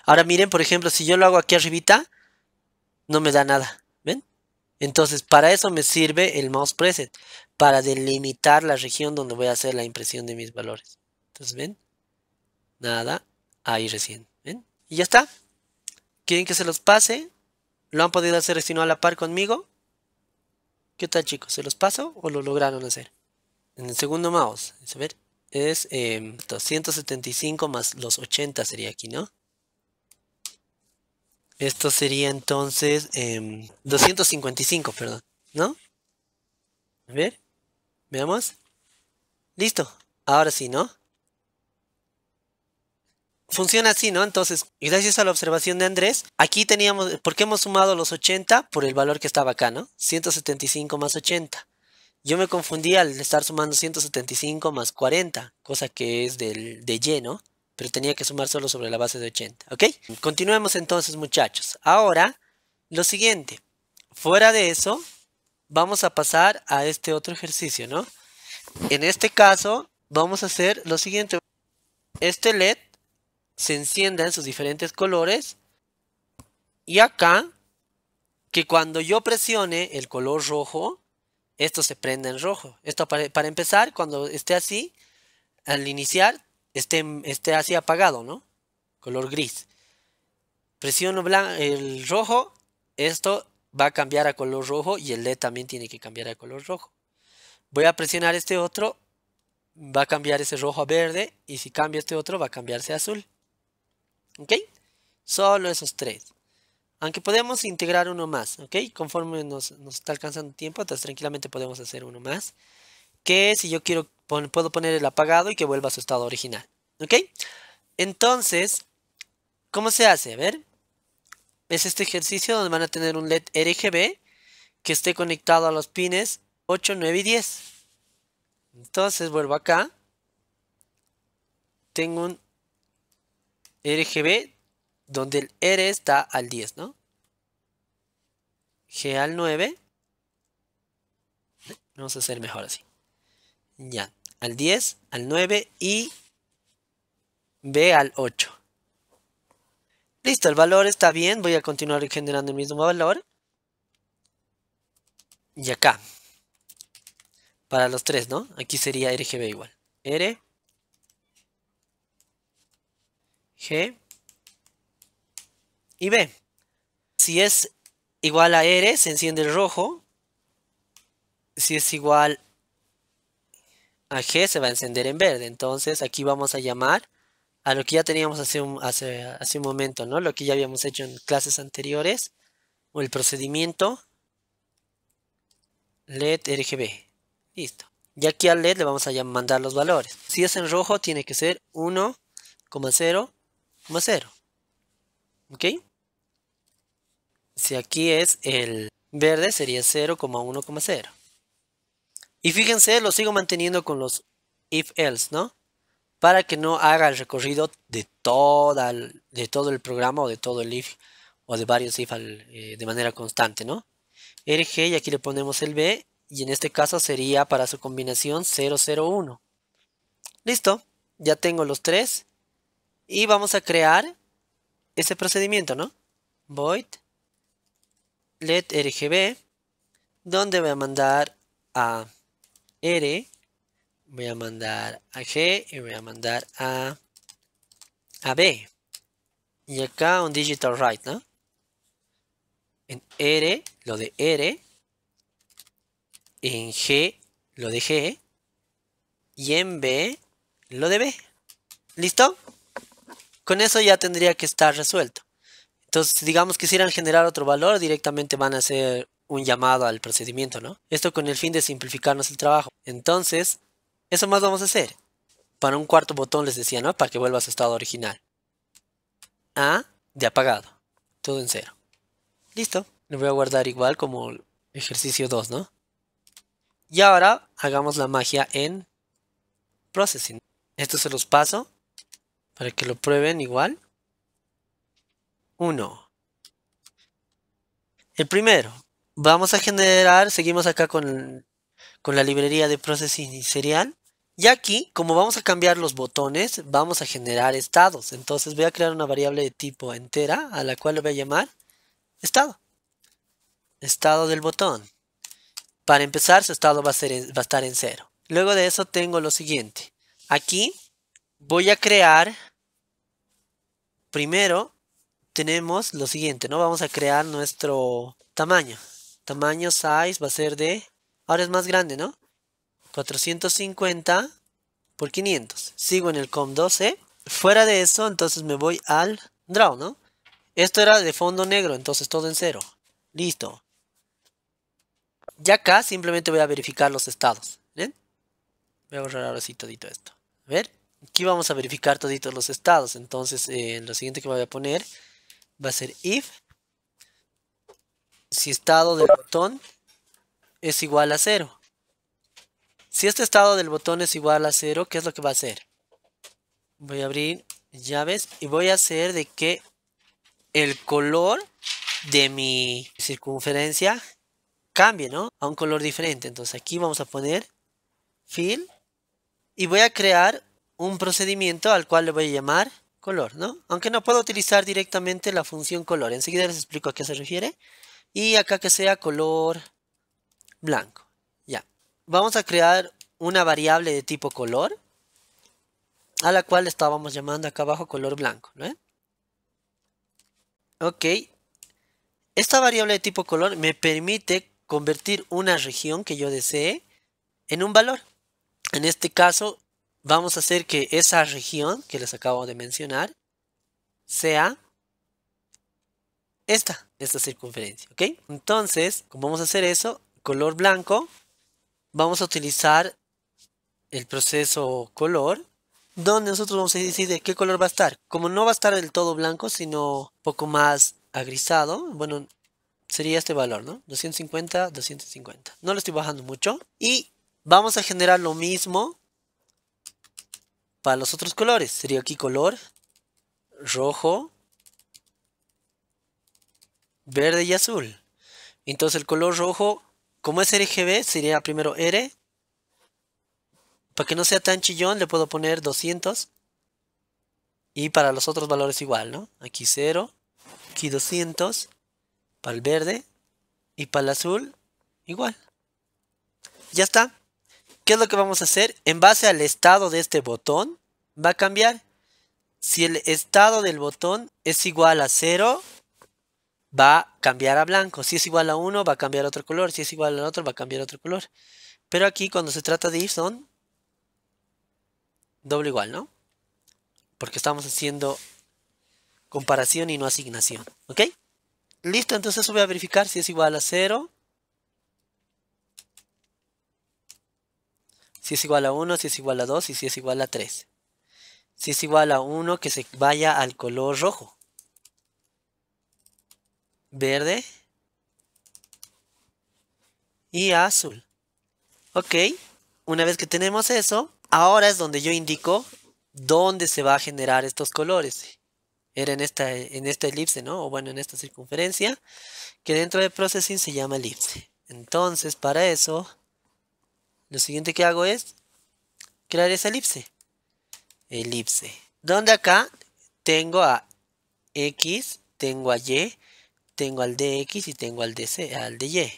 Ahora miren, por ejemplo, si yo lo hago aquí arribita, no me da nada. ¿Ven? Entonces, para eso me sirve el mouse preset para delimitar la región donde voy a hacer la impresión de mis valores. Entonces, ¿ven? Nada, ahí recién, ¿ven? Y ya está. ¿Quieren que se los pase? ¿Lo han podido hacer sino a la par conmigo? ¿Qué tal chicos? ¿Se los paso o lo lograron hacer? En el segundo mouse, a ver, es 275 em, más los 80 sería aquí, ¿no? Esto sería entonces 255, em, perdón, ¿no? A ver. Veamos. Listo. Ahora sí, ¿no? Funciona así, ¿no? Entonces, gracias a la observación de Andrés, aquí teníamos, ¿Por qué hemos sumado los 80 por el valor que estaba acá, ¿no? 175 más 80. Yo me confundí al estar sumando 175 más 40, cosa que es del, de lleno, Pero tenía que sumar solo sobre la base de 80, ¿ok? Continuemos entonces, muchachos. Ahora, lo siguiente. Fuera de eso, vamos a pasar a este otro ejercicio, ¿no? En este caso, vamos a hacer lo siguiente. Este LED se encienda en sus diferentes colores. Y acá, que cuando yo presione el color rojo, esto se prenda en rojo. Esto para, empezar, cuando esté así, al iniciar, esté, esté así apagado, ¿no? Color gris. Presiono el rojo, esto va a cambiar a color rojo y el LED también tiene que cambiar a color rojo. Voy a presionar este otro, va a cambiar ese rojo a verde y si cambio este otro va a cambiarse a azul. ¿Ok? Solo esos tres. Aunque podemos integrar uno más, ¿ok? Conforme nos, está alcanzando tiempo, entonces tranquilamente podemos hacer uno más. Que si yo quiero, puedo poner el apagado y que vuelva a su estado original, ¿ok? Entonces, ¿cómo se hace? A ver, es este ejercicio donde van a tener un LED RGB que esté conectado a los pines 8, 9 y 10. Entonces vuelvo acá. Tengo un RGB donde el R está al 10, ¿no? G al 9. Vamos a hacer mejor así. Ya, al 10, al 9 y B al 8. Listo, el valor está bien. Voy a continuar generando el mismo valor. Y acá. Para los tres, ¿no? Aquí sería RGB igual. R. G. Y B. Si es igual a R, se enciende el rojo. Si es igual a G, se va a encender en verde. Entonces aquí vamos a llamar a lo que ya teníamos hace un, hace, un momento, ¿no? Lo que ya habíamos hecho en clases anteriores, o el procedimiento LED RGB. Listo. Y aquí al LED le vamos a mandar los valores. Si es en rojo, tiene que ser 1,0,0. ¿Ok? Si aquí es el verde, sería 0,1,0. Y fíjense, lo sigo manteniendo con los if-else, ¿no? para que no haga el recorrido de, toda, de todo el programa o de todo el if o de varios if eh, de manera constante, ¿no? RG y aquí le ponemos el B y en este caso sería para su combinación 001. Listo, ya tengo los tres y vamos a crear ese procedimiento, ¿no? Void let RGB donde voy a mandar a R voy a mandar a G y voy a mandar a, a B. Y acá un digital write, ¿no? En R, lo de R. En G, lo de G. Y en B, lo de B. ¿Listo? Con eso ya tendría que estar resuelto. Entonces, digamos que quisieran generar otro valor, directamente van a hacer un llamado al procedimiento, ¿no? Esto con el fin de simplificarnos el trabajo. Entonces, eso más vamos a hacer. Para un cuarto botón les decía, ¿no? Para que vuelva a su estado original. A de apagado. Todo en cero. Listo. Lo voy a guardar igual como ejercicio 2, ¿no? Y ahora hagamos la magia en Processing. Esto se los paso para que lo prueben igual. Uno. El primero. Vamos a generar, seguimos acá con, con la librería de Processing Serial. Y aquí, como vamos a cambiar los botones, vamos a generar estados. Entonces voy a crear una variable de tipo entera a la cual le voy a llamar estado. Estado del botón. Para empezar, su estado va a, ser, va a estar en cero. Luego de eso tengo lo siguiente. Aquí voy a crear, primero tenemos lo siguiente, ¿no? Vamos a crear nuestro tamaño. Tamaño size va a ser de, ahora es más grande, ¿no? 450 por 500. Sigo en el COM 12. Fuera de eso, entonces me voy al draw, ¿no? Esto era de fondo negro, entonces todo en cero. Listo. Ya acá simplemente voy a verificar los estados. ¿Ven? Voy a borrar ahora sí todito esto. A ver, aquí vamos a verificar toditos los estados. Entonces, eh, lo siguiente que voy a poner va a ser if. Si estado del botón es igual a cero. Si este estado del botón es igual a 0, ¿qué es lo que va a hacer? Voy a abrir llaves y voy a hacer de que el color de mi circunferencia cambie, ¿no? A un color diferente. Entonces aquí vamos a poner fill y voy a crear un procedimiento al cual le voy a llamar color, ¿no? Aunque no puedo utilizar directamente la función color. Enseguida les explico a qué se refiere. Y acá que sea color blanco vamos a crear una variable de tipo color, a la cual estábamos llamando acá abajo color blanco, Ok, esta variable de tipo color me permite convertir una región que yo desee en un valor. En este caso, vamos a hacer que esa región que les acabo de mencionar sea esta, esta circunferencia, ¿ok? Entonces, como vamos a hacer eso? Color blanco vamos a utilizar el proceso color, donde nosotros vamos a decidir qué color va a estar. Como no va a estar del todo blanco, sino poco más agrisado, bueno, sería este valor, ¿no? 250, 250. No lo estoy bajando mucho. Y vamos a generar lo mismo para los otros colores. Sería aquí color, rojo, verde y azul. Entonces el color rojo como es RGB, sería primero R. Para que no sea tan chillón, le puedo poner 200. Y para los otros valores igual, ¿no? Aquí 0, aquí 200, para el verde y para el azul igual. Ya está. ¿Qué es lo que vamos a hacer? En base al estado de este botón, va a cambiar. Si el estado del botón es igual a 0, va a cambiar a blanco. Si es igual a uno, va a cambiar a otro color. Si es igual al otro, va a cambiar a otro color. Pero aquí cuando se trata de if son doble igual, ¿no? Porque estamos haciendo comparación y no asignación. ¿Ok? Listo, entonces voy a verificar si es igual a 0. Si es igual a 1, si es igual a 2 y si es igual a 3. Si es igual a 1, que se vaya al color rojo verde y azul. Ok, una vez que tenemos eso, ahora es donde yo indico dónde se va a generar estos colores. Era en esta, en esta elipse, ¿no? O bueno, en esta circunferencia, que dentro de Processing se llama elipse. Entonces, para eso, lo siguiente que hago es crear esa elipse. Elipse. Donde acá tengo a X, tengo a Y, tengo al dx y tengo al de, al de Y.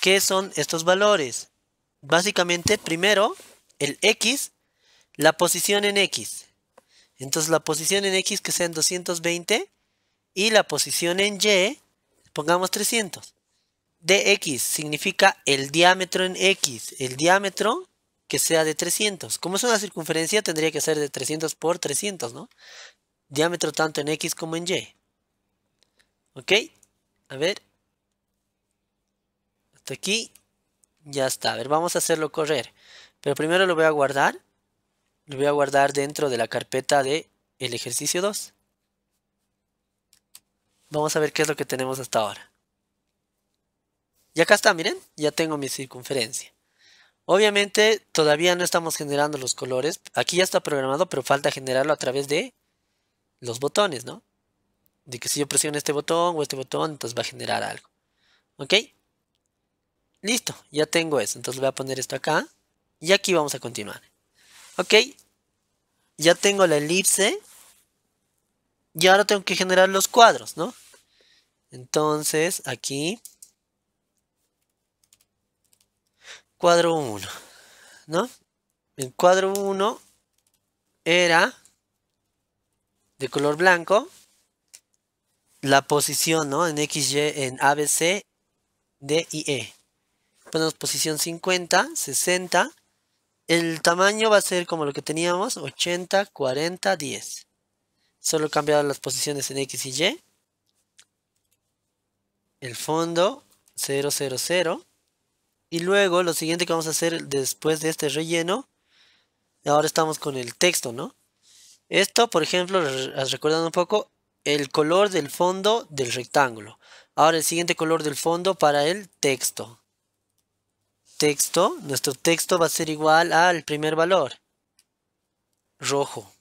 ¿Qué son estos valores? Básicamente, primero, el X, la posición en X. Entonces, la posición en X que sea en 220 y la posición en Y, pongamos 300. DX significa el diámetro en X, el diámetro que sea de 300. Como es una circunferencia, tendría que ser de 300 por 300, ¿no? Diámetro tanto en X como en Y. ¿Ok? A ver. Hasta aquí. Ya está. A ver, vamos a hacerlo correr. Pero primero lo voy a guardar. Lo voy a guardar dentro de la carpeta de el ejercicio 2. Vamos a ver qué es lo que tenemos hasta ahora. Y acá está, miren, ya tengo mi circunferencia. Obviamente todavía no estamos generando los colores. Aquí ya está programado, pero falta generarlo a través de los botones, ¿no? de que si yo presiono este botón o este botón, entonces va a generar algo. ¿Ok? Listo, ya tengo eso. Entonces voy a poner esto acá. Y aquí vamos a continuar. ¿Ok? Ya tengo la elipse. Y ahora tengo que generar los cuadros, ¿no? Entonces, aquí. Cuadro 1. ¿No? El cuadro 1 era de color blanco la posición, ¿no? En XY, en C, D y E. Ponemos posición 50, 60. El tamaño va a ser como lo que teníamos, 80, 40, 10. Solo cambiado las posiciones en X y Y. El fondo, 0, 0, 0. Y luego lo siguiente que vamos a hacer después de este relleno, ahora estamos con el texto, ¿no? Esto, por ejemplo, recuerdan un poco, el color del fondo del rectángulo. Ahora el siguiente color del fondo para el texto. Texto, nuestro texto va a ser igual al primer valor. Rojo.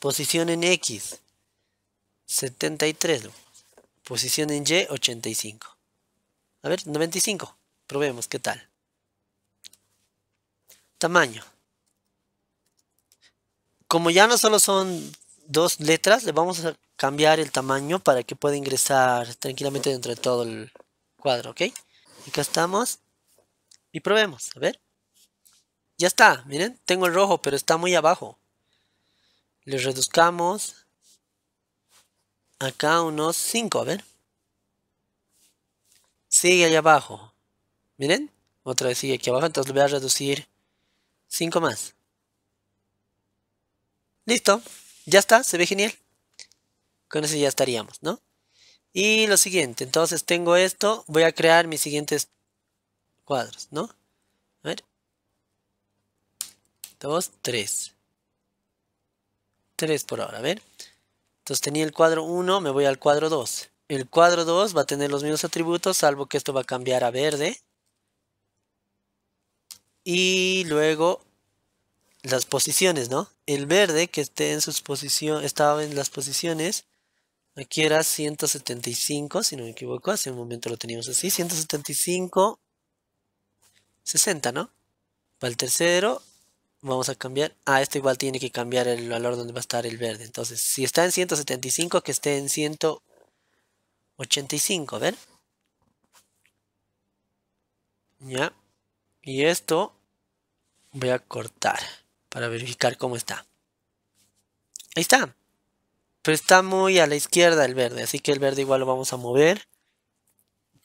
Posición en X. 73. Posición en Y, 85. A ver, 95. Probemos qué tal. Tamaño. Como ya no solo son dos letras, le vamos a cambiar el tamaño para que pueda ingresar tranquilamente dentro de todo el cuadro, ¿ok? Acá estamos. Y probemos, a ver. Ya está, miren, tengo el rojo, pero está muy abajo. Le reduzcamos. Acá unos 5, a ver. Sigue ahí abajo. Miren, otra vez sigue aquí abajo, entonces le voy a reducir 5 más. Listo. Ya está, se ve genial. Con eso ya estaríamos, ¿no? Y lo siguiente, entonces tengo esto, voy a crear mis siguientes cuadros, ¿no? A ver. Dos, tres. Tres por ahora, a ver. Entonces tenía el cuadro 1, me voy al cuadro 2. El cuadro 2 va a tener los mismos atributos, salvo que esto va a cambiar a verde. Y luego las posiciones, ¿no? El verde que esté en sus posiciones, estaba en las posiciones, aquí era 175, si no me equivoco, hace un momento lo teníamos así, 175, 60, ¿no? Para el tercero vamos a cambiar, ah, esto igual tiene que cambiar el valor donde va a estar el verde, entonces si está en 175, que esté en 185, a ver. Ya, y esto voy a cortar para verificar cómo está. Ahí está. Pero está muy a la izquierda el verde, así que el verde igual lo vamos a mover.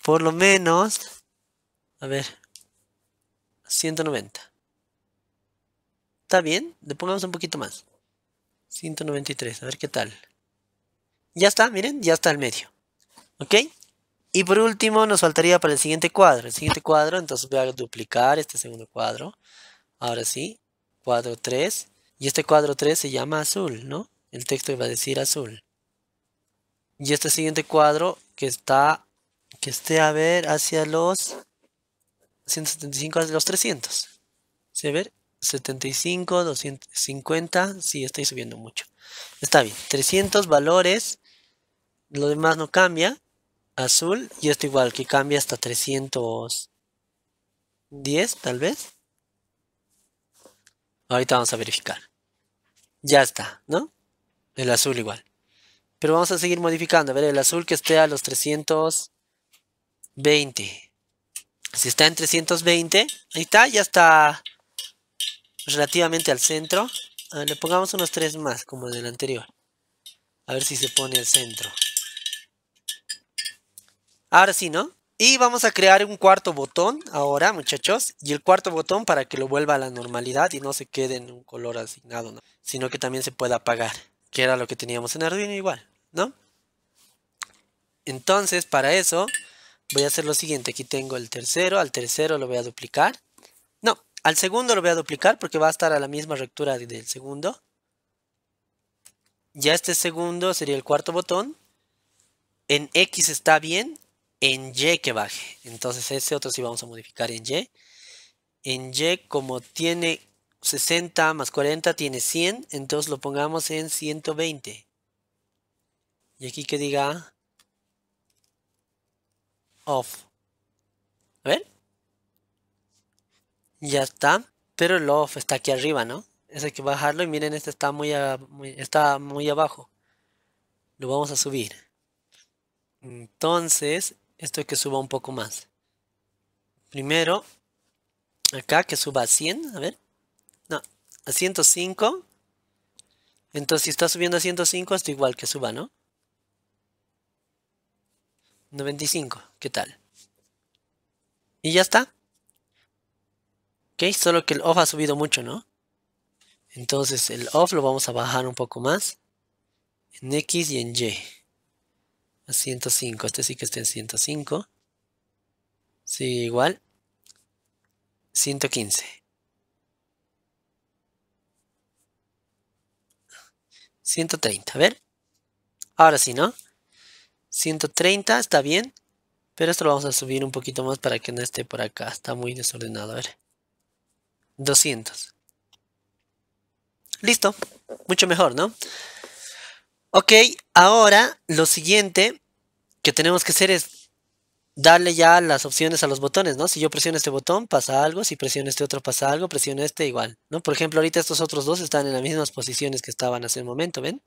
Por lo menos, a ver, 190. ¿Está bien? Le pongamos un poquito más. 193, a ver qué tal. Ya está, miren, ya está el medio. ¿Ok? Y por último nos faltaría para el siguiente cuadro. El siguiente cuadro, entonces voy a duplicar este segundo cuadro. Ahora sí cuadro 3 y este cuadro 3 se llama azul, ¿no? El texto iba a decir azul. Y este siguiente cuadro que está, que esté a ver hacia los 175 hacia los 300. ¿Se ver? 75, 250, sí, estoy subiendo mucho. Está bien, 300 valores, lo demás no cambia, azul, y esto igual, que cambia hasta 310 tal vez. Ahorita vamos a verificar. Ya está, ¿no? El azul igual. Pero vamos a seguir modificando. A ver, el azul que esté a los 320. Si está en 320, ahí está, ya está relativamente al centro. le pongamos unos 3 más, como en el anterior. A ver si se pone al centro. Ahora sí, ¿no? Y vamos a crear un cuarto botón ahora, muchachos. Y el cuarto botón para que lo vuelva a la normalidad y no se quede en un color asignado, Sino que también se pueda apagar, que era lo que teníamos en Arduino igual, ¿no? Entonces, para eso, voy a hacer lo siguiente. Aquí tengo el tercero, al tercero lo voy a duplicar. No, al segundo lo voy a duplicar porque va a estar a la misma rectura del segundo. Ya este segundo sería el cuarto botón. En X está bien, en Y que baje. Entonces ese otro sí vamos a modificar en Y. En Y como tiene 60 más 40 tiene 100, entonces lo pongamos en 120. Y aquí que diga off. A ver. Ya está, pero el off está aquí arriba, ¿no? Ese hay que bajarlo y miren, este está muy, está muy abajo. Lo vamos a subir. Entonces, esto que suba un poco más. Primero, acá que suba a 100, a ver. No, a 105. Entonces, si está subiendo a 105, Esto igual que suba, ¿no? 95, ¿qué tal? Y ya está. Ok, solo que el off ha subido mucho, ¿no? Entonces el off lo vamos a bajar un poco más. En X y en Y a 105. Este sí que está en 105. Sigue igual. 115. 130, a ver. Ahora sí, ¿no? 130, está bien. Pero esto lo vamos a subir un poquito más para que no esté por acá. Está muy desordenado, a ver. 200. Listo. Mucho mejor, ¿no? Ok, ahora lo siguiente que tenemos que hacer es darle ya las opciones a los botones, ¿no? Si yo presiono este botón, pasa algo. Si presiono este otro, pasa algo. Presiono este, igual, ¿no? Por ejemplo, ahorita estos otros dos están en las mismas posiciones que estaban hace un momento, ¿ven?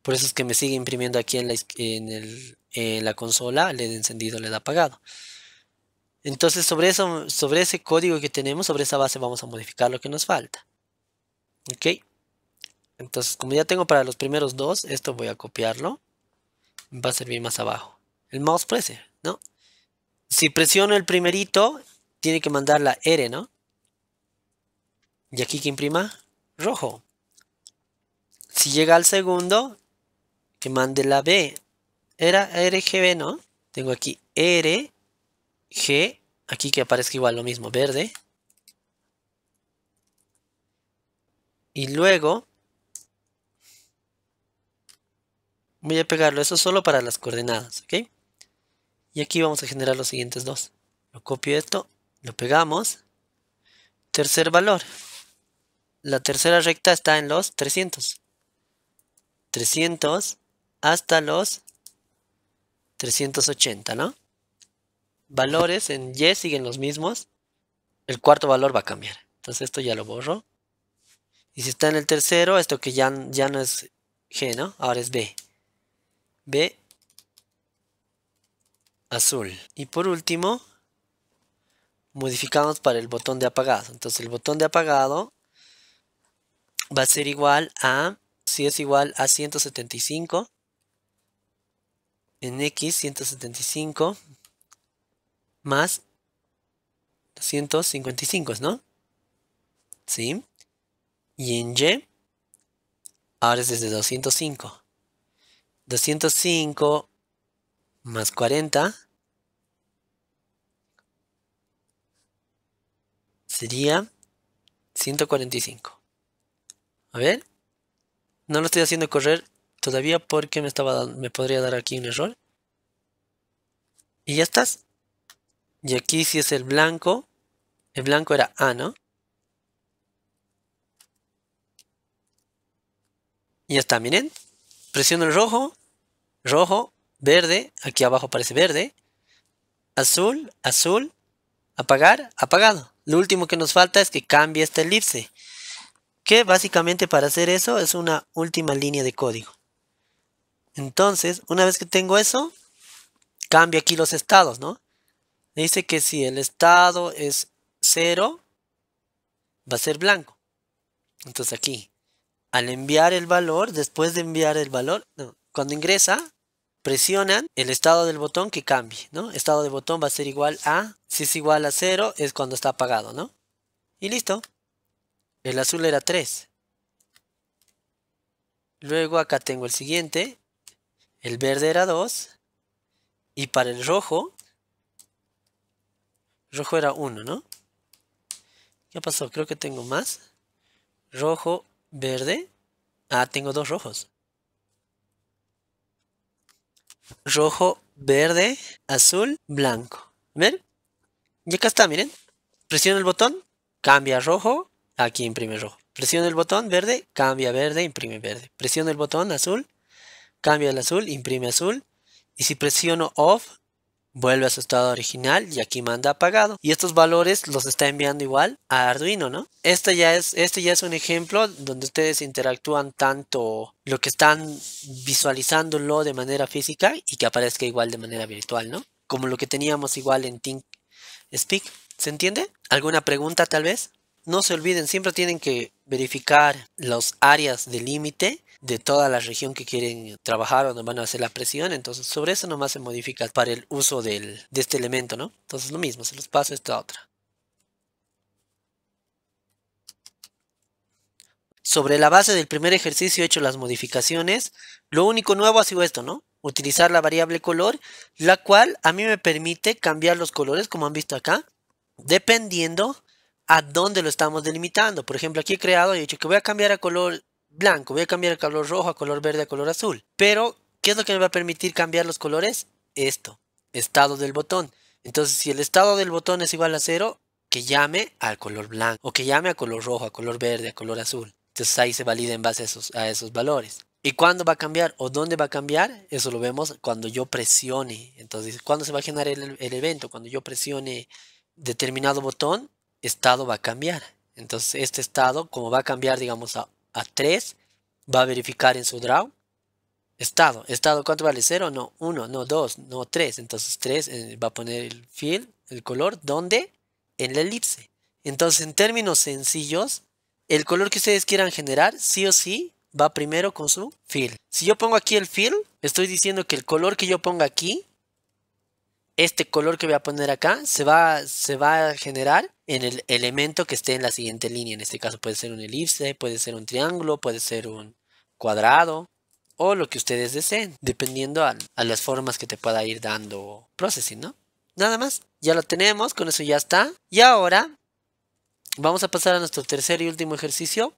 Por eso es que me sigue imprimiendo aquí en la, consola, le da encendido, le da apagado. Entonces, sobre, eso, sobre ese código que tenemos, sobre esa base, vamos a modificar lo que nos falta. ¿Ok? Entonces, como ya tengo para los primeros dos, esto voy a copiarlo. Va a servir más abajo. El mouse presser, ¿no? Si presiono el primerito, tiene que mandar la R, ¿no? Y aquí que imprima rojo. Si llega al segundo, que mande la B. Era RGB, ¿no? Tengo aquí R, G, aquí que aparezca igual lo mismo, verde. Y luego Voy a pegarlo, eso solo para las coordenadas, ¿ok? Y aquí vamos a generar los siguientes dos. Lo copio esto, lo pegamos. Tercer valor. La tercera recta está en los 300. 300 hasta los 380, ¿no? Valores en Y siguen los mismos. El cuarto valor va a cambiar. Entonces esto ya lo borro. Y si está en el tercero, esto que ya, ya no es G, ¿no? Ahora es B. B azul. Y por último, modificamos para el botón de apagado. Entonces el botón de apagado va a ser igual a, si es igual a 175, en X 175 más 255. ¿no? ¿Sí? Y en Y, ahora es desde 205. 205 más 40 sería 145. A ver. No lo estoy haciendo correr todavía porque me, estaba, me podría dar aquí un error. Y ya estás. Y aquí si es el blanco. El blanco era A, ¿no? Y ya está, miren. Presiono el rojo rojo, verde, aquí abajo aparece verde, azul, azul, apagar, apagado. Lo último que nos falta es que cambie esta elipse, que básicamente para hacer eso es una última línea de código. Entonces, una vez que tengo eso, Cambia aquí los estados, ¿no? Dice que si el estado es 0, va a ser blanco. Entonces aquí, al enviar el valor, después de enviar el valor, no, cuando ingresa, presionan el estado del botón que cambie, ¿no? Estado del botón va a ser igual a, si es igual a 0 es cuando está apagado, ¿no? Y listo. El azul era 3. Luego acá tengo el siguiente. El verde era 2. Y para el rojo, rojo era 1, ¿no? ¿Qué pasó? Creo que tengo más. Rojo, verde. Ah, tengo dos rojos rojo, verde, azul, blanco. ¿Ven? Y acá está, miren. Presiono el botón, cambia a rojo, aquí imprime rojo. Presiono el botón verde, cambia a verde, imprime verde. Presiono el botón azul, cambia al azul, imprime azul. Y si presiono off, vuelve a su estado original y aquí manda apagado. Y estos valores los está enviando igual a Arduino, ¿no? Este ya es, este ya es un ejemplo donde ustedes interactúan tanto lo que están visualizándolo de manera física y que aparezca igual de manera virtual, ¿no? Como lo que teníamos igual en Speak ¿Se entiende? ¿Alguna pregunta tal vez? No se olviden, siempre tienen que verificar las áreas de límite de toda la región que quieren trabajar o donde van a hacer la presión. Entonces, sobre eso nomás se modifica para el uso de este elemento, ¿no? Entonces, lo mismo, se los paso esta otra. Sobre la base del primer ejercicio he hecho las modificaciones. Lo único nuevo ha sido esto, ¿no? Utilizar la variable color, la cual a mí me permite cambiar los colores, como han visto acá, dependiendo a dónde lo estamos delimitando. Por ejemplo, aquí he creado y he dicho que voy a cambiar a color blanco, voy a cambiar el color rojo a color verde a color azul. Pero, ¿qué es lo que me va a permitir cambiar los colores? Esto, estado del botón. Entonces, si el estado del botón es igual a cero, que llame al color blanco, o que llame a color rojo, a color verde, a color azul. Entonces ahí se valida en base a esos, a esos valores. ¿Y cuándo va a cambiar o dónde va a cambiar? Eso lo vemos cuando yo presione. Entonces, ¿cuándo se va a generar el, el evento? Cuando yo presione determinado botón, estado va a cambiar. Entonces, este estado, como va a cambiar, digamos, a a 3, va a verificar en su draw. Estado, estado, ¿cuánto vale? 0, no, 1, no, 2, no, 3. Entonces 3 eh, va a poner el fill, el color, ¿dónde? En la elipse. Entonces, en términos sencillos, el color que ustedes quieran generar, sí o sí, va primero con su fill. Si yo pongo aquí el fill, estoy diciendo que el color que yo ponga aquí este color que voy a poner acá se va, se va a generar en el elemento que esté en la siguiente línea. En este caso puede ser un elipse, puede ser un triángulo, puede ser un cuadrado o lo que ustedes deseen, dependiendo a, las formas que te pueda ir dando Processing, ¿no? Nada más, ya lo tenemos, con eso ya está. Y ahora vamos a pasar a nuestro tercer y último ejercicio,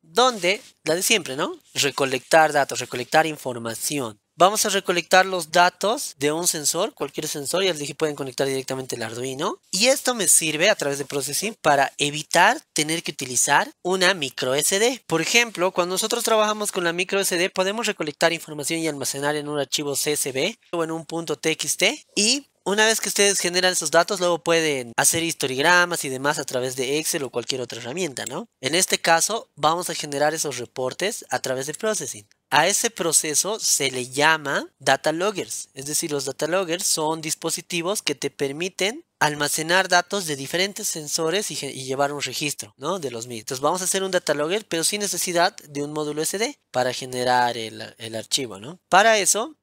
donde la de siempre, ¿no? Recolectar datos, recolectar información. Vamos a recolectar los datos de un sensor, cualquier sensor, ya les dije pueden conectar directamente el Arduino. Y esto me sirve a través de Processing para evitar tener que utilizar una micro SD. Por ejemplo, cuando nosotros trabajamos con la micro SD podemos recolectar información y almacenar en un archivo CSV o en un punto .txt y una vez que ustedes generan esos datos, luego pueden hacer historigramas y demás a través de Excel o cualquier otra herramienta, ¿no? En este caso, vamos a generar esos reportes a través de Processing. A ese proceso se le llama data loggers, es decir, los data loggers son dispositivos que te permiten almacenar datos de diferentes sensores y, llevar un registro ¿no? de los mismos. Entonces vamos a hacer un data logger, pero sin necesidad de un módulo SD para generar el archivo. ¿no? Para eso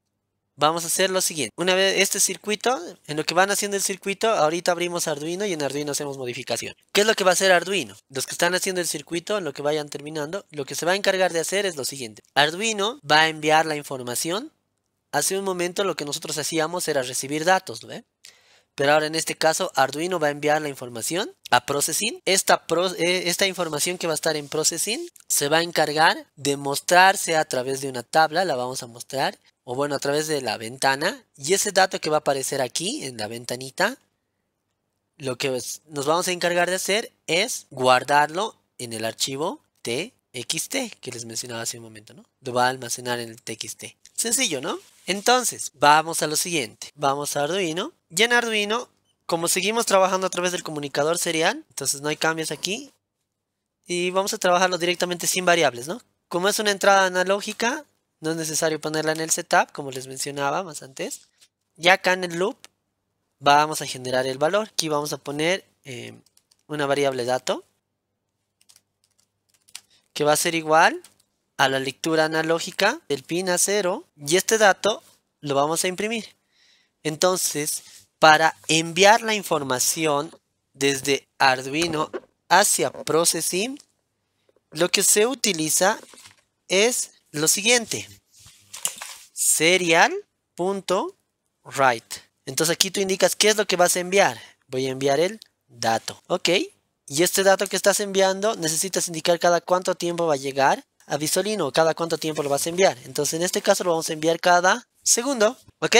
vamos a hacer lo siguiente. Una vez este circuito, en lo que van haciendo el circuito, ahorita abrimos Arduino y en Arduino hacemos modificación. ¿Qué es lo que va a hacer Arduino? Los que están haciendo el circuito, en lo que vayan terminando, lo que se va a encargar de hacer es lo siguiente. Arduino va a enviar la información. Hace un momento lo que nosotros hacíamos era recibir datos, ¿ve? Pero ahora en este caso Arduino va a enviar la información a Processing. Esta, eh, esta, información que va a estar en Processing se va a encargar de mostrarse a través de una tabla, la vamos a mostrar o bueno, a través de la ventana. Y ese dato que va a aparecer aquí en la ventanita, lo que nos vamos a encargar de hacer es guardarlo en el archivo txt que les mencionaba hace un momento, ¿no? Lo va a almacenar en el txt. Sencillo, ¿no? Entonces, vamos a lo siguiente. Vamos a Arduino. Y en Arduino, como seguimos trabajando a través del comunicador serial, entonces no hay cambios aquí. Y vamos a trabajarlo directamente sin variables, ¿no? Como es una entrada analógica, no es necesario ponerla en el setup, como les mencionaba más antes. Ya acá en el loop vamos a generar el valor. Aquí vamos a poner eh, una variable dato que va a ser igual a la lectura analógica del pin a 0 y este dato lo vamos a imprimir. Entonces, para enviar la información desde Arduino hacia Processing. lo que se utiliza es lo siguiente. Serial.write. Entonces aquí tú indicas qué es lo que vas a enviar. Voy a enviar el dato. Ok. Y este dato que estás enviando necesitas indicar cada cuánto tiempo va a llegar a Visolino. Cada cuánto tiempo lo vas a enviar. Entonces en este caso lo vamos a enviar cada segundo. Ok.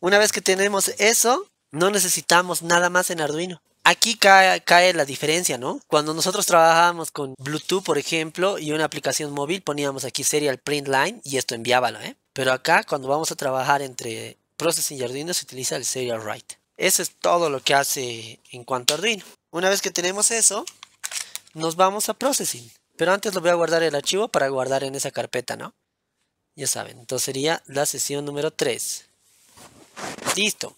Una vez que tenemos eso, no necesitamos nada más en Arduino aquí cae, la diferencia, ¿no? Cuando nosotros trabajábamos con Bluetooth, por ejemplo, y una aplicación móvil, poníamos aquí Serial Print Line y esto enviábalo, ¿eh? Pero acá, cuando vamos a trabajar entre Processing y Arduino, se utiliza el Serial Write. Eso es todo lo que hace en cuanto a Arduino. Una vez que tenemos eso, nos vamos a Processing. Pero antes lo voy a guardar el archivo para guardar en esa carpeta, ¿no? Ya saben, entonces sería la sesión número 3. Listo.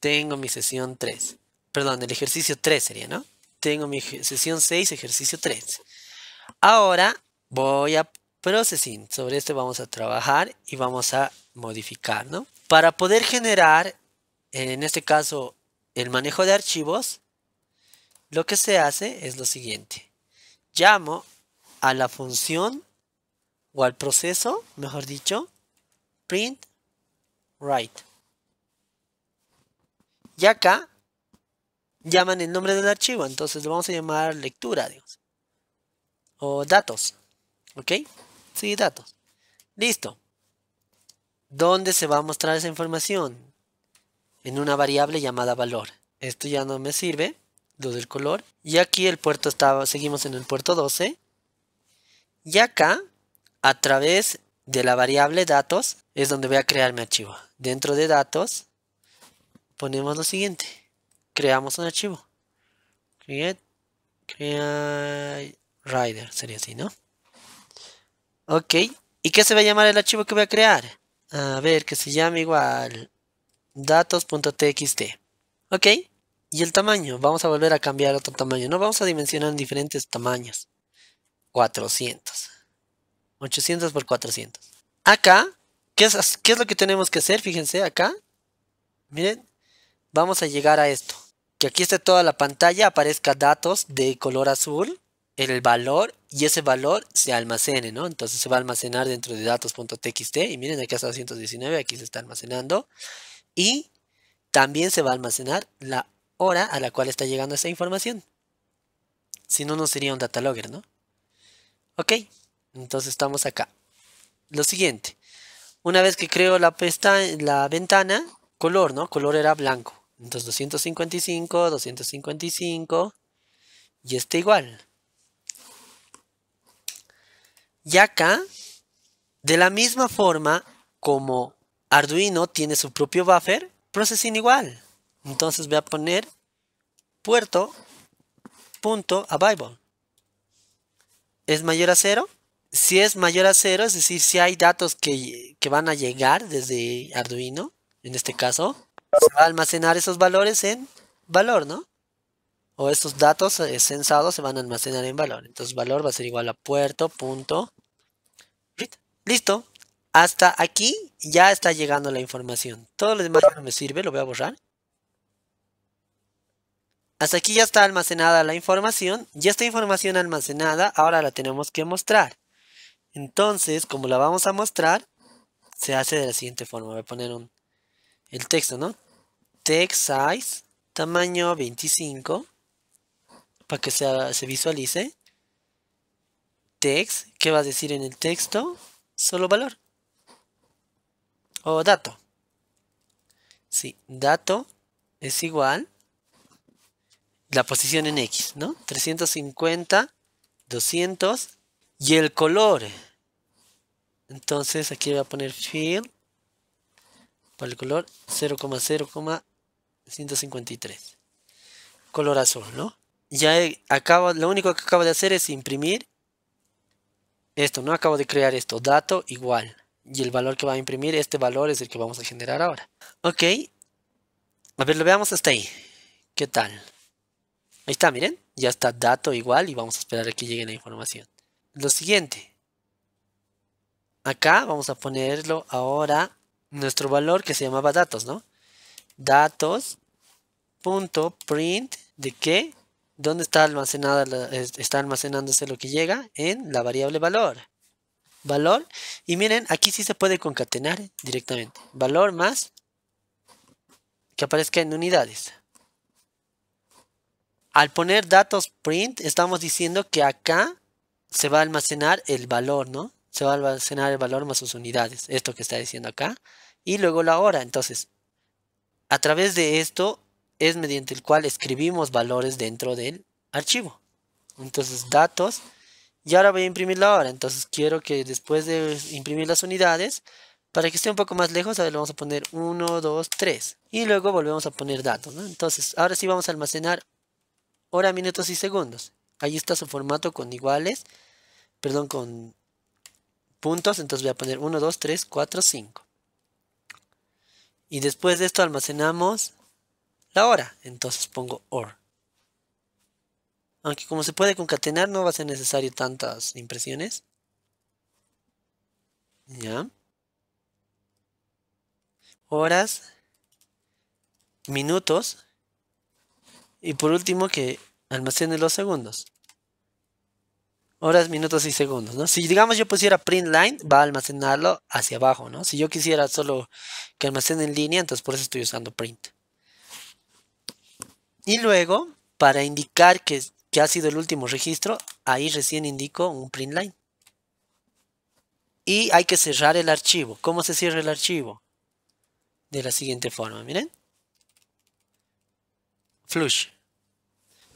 Tengo mi sesión 3 perdón, el ejercicio 3 sería, ¿no? Tengo mi sesión 6, ejercicio 3. Ahora voy a processing. Sobre este vamos a trabajar y vamos a modificar, ¿no? Para poder generar, en este caso, el manejo de archivos, lo que se hace es lo siguiente. Llamo a la función o al proceso, mejor dicho, print write. Y acá llaman el nombre del archivo, entonces lo vamos a llamar lectura, digamos. O datos, ¿ok? Sí, datos. Listo. ¿Dónde se va a mostrar esa información? En una variable llamada valor. Esto ya no me sirve, lo del color. Y aquí el puerto estaba, seguimos en el puerto 12. Y acá, a través de la variable datos, es donde voy a crear mi archivo. Dentro de datos, ponemos lo siguiente creamos un archivo. Create, create rider, sería así, ¿no? Ok, ¿y qué se va a llamar el archivo que voy a crear? A ver, que se llame igual datos.txt. Ok, y el tamaño, vamos a volver a cambiar otro tamaño, ¿no? Vamos a dimensionar en diferentes tamaños. 400. 800 por 400. Acá, ¿qué es, ¿qué es lo que tenemos que hacer? Fíjense, acá. Miren, vamos a llegar a esto que aquí esté toda la pantalla, aparezca datos de color azul, el valor y ese valor se almacene, ¿no? Entonces se va a almacenar dentro de datos.txt y miren, aquí está 219, aquí se está almacenando y también se va a almacenar la hora a la cual está llegando esa información. Si no, no sería un data logger, ¿no? Ok, entonces estamos acá. Lo siguiente, una vez que creo la, la ventana, color, ¿no? Color era blanco. Entonces 255, 255 y está igual. Y acá, de la misma forma como Arduino tiene su propio buffer, processing igual. Entonces voy a poner puerto punto ¿Es mayor a cero? Si es mayor a cero, es decir, si hay datos que, que van a llegar desde Arduino, en este caso, se va a almacenar esos valores en valor, ¿no? O estos datos eh, censados se van a almacenar en valor. Entonces valor va a ser igual a puerto punto Listo. Hasta aquí ya está llegando la información. Todo lo demás no me sirve, lo voy a borrar. Hasta aquí ya está almacenada la información. Y esta información almacenada, ahora la tenemos que mostrar. Entonces, como la vamos a mostrar, se hace de la siguiente forma. Voy a poner un, el texto, ¿no? text size, tamaño 25, para que se, visualice. Text, ¿qué va a decir en el texto? Solo valor. O dato. Sí, dato es igual la posición en X, ¿no? 350, 200 y el color. Entonces aquí voy a poner field para el color 0,0,0 153. Color azul, ¿no? Ya acabo, lo único que acabo de hacer es imprimir esto, ¿no? Acabo de crear esto, dato igual. Y el valor que va a imprimir, este valor es el que vamos a generar ahora. Ok. A ver, lo veamos hasta ahí. ¿Qué tal? Ahí está, miren. Ya está dato igual y vamos a esperar a que llegue la información. Lo siguiente. Acá vamos a ponerlo ahora nuestro valor que se llamaba datos, ¿no? datos punto print de que dónde está almacenada está almacenándose lo que llega en la variable valor valor y miren aquí sí se puede concatenar directamente valor más que aparezca en unidades al poner datos print estamos diciendo que acá se va a almacenar el valor no se va a almacenar el valor más sus unidades esto que está diciendo acá y luego la hora entonces a través de esto es mediante el cual escribimos valores dentro del archivo. Entonces datos. Y ahora voy a imprimir la hora. Entonces quiero que después de imprimir las unidades, para que esté un poco más lejos, a ver, le vamos a poner 1, 2, 3. Y luego volvemos a poner datos. Entonces ahora sí vamos a almacenar hora, minutos y segundos. Ahí está su formato con iguales. Perdón, con puntos. Entonces voy a poner 1, 2, 3, 4, 5. Y después de esto almacenamos la hora. Entonces pongo OR. Aunque como se puede concatenar no va a ser necesario tantas impresiones. Ya. Horas. Minutos. Y por último que almacene los segundos horas, minutos y segundos, ¿no? Si digamos yo pusiera print line, va a almacenarlo hacia abajo, ¿no? Si yo quisiera solo que almacene en línea, entonces por eso estoy usando print. Y luego, para indicar que, que ha sido el último registro, ahí recién indico un print line. Y hay que cerrar el archivo. ¿Cómo se cierra el archivo? De la siguiente forma, miren. Flush.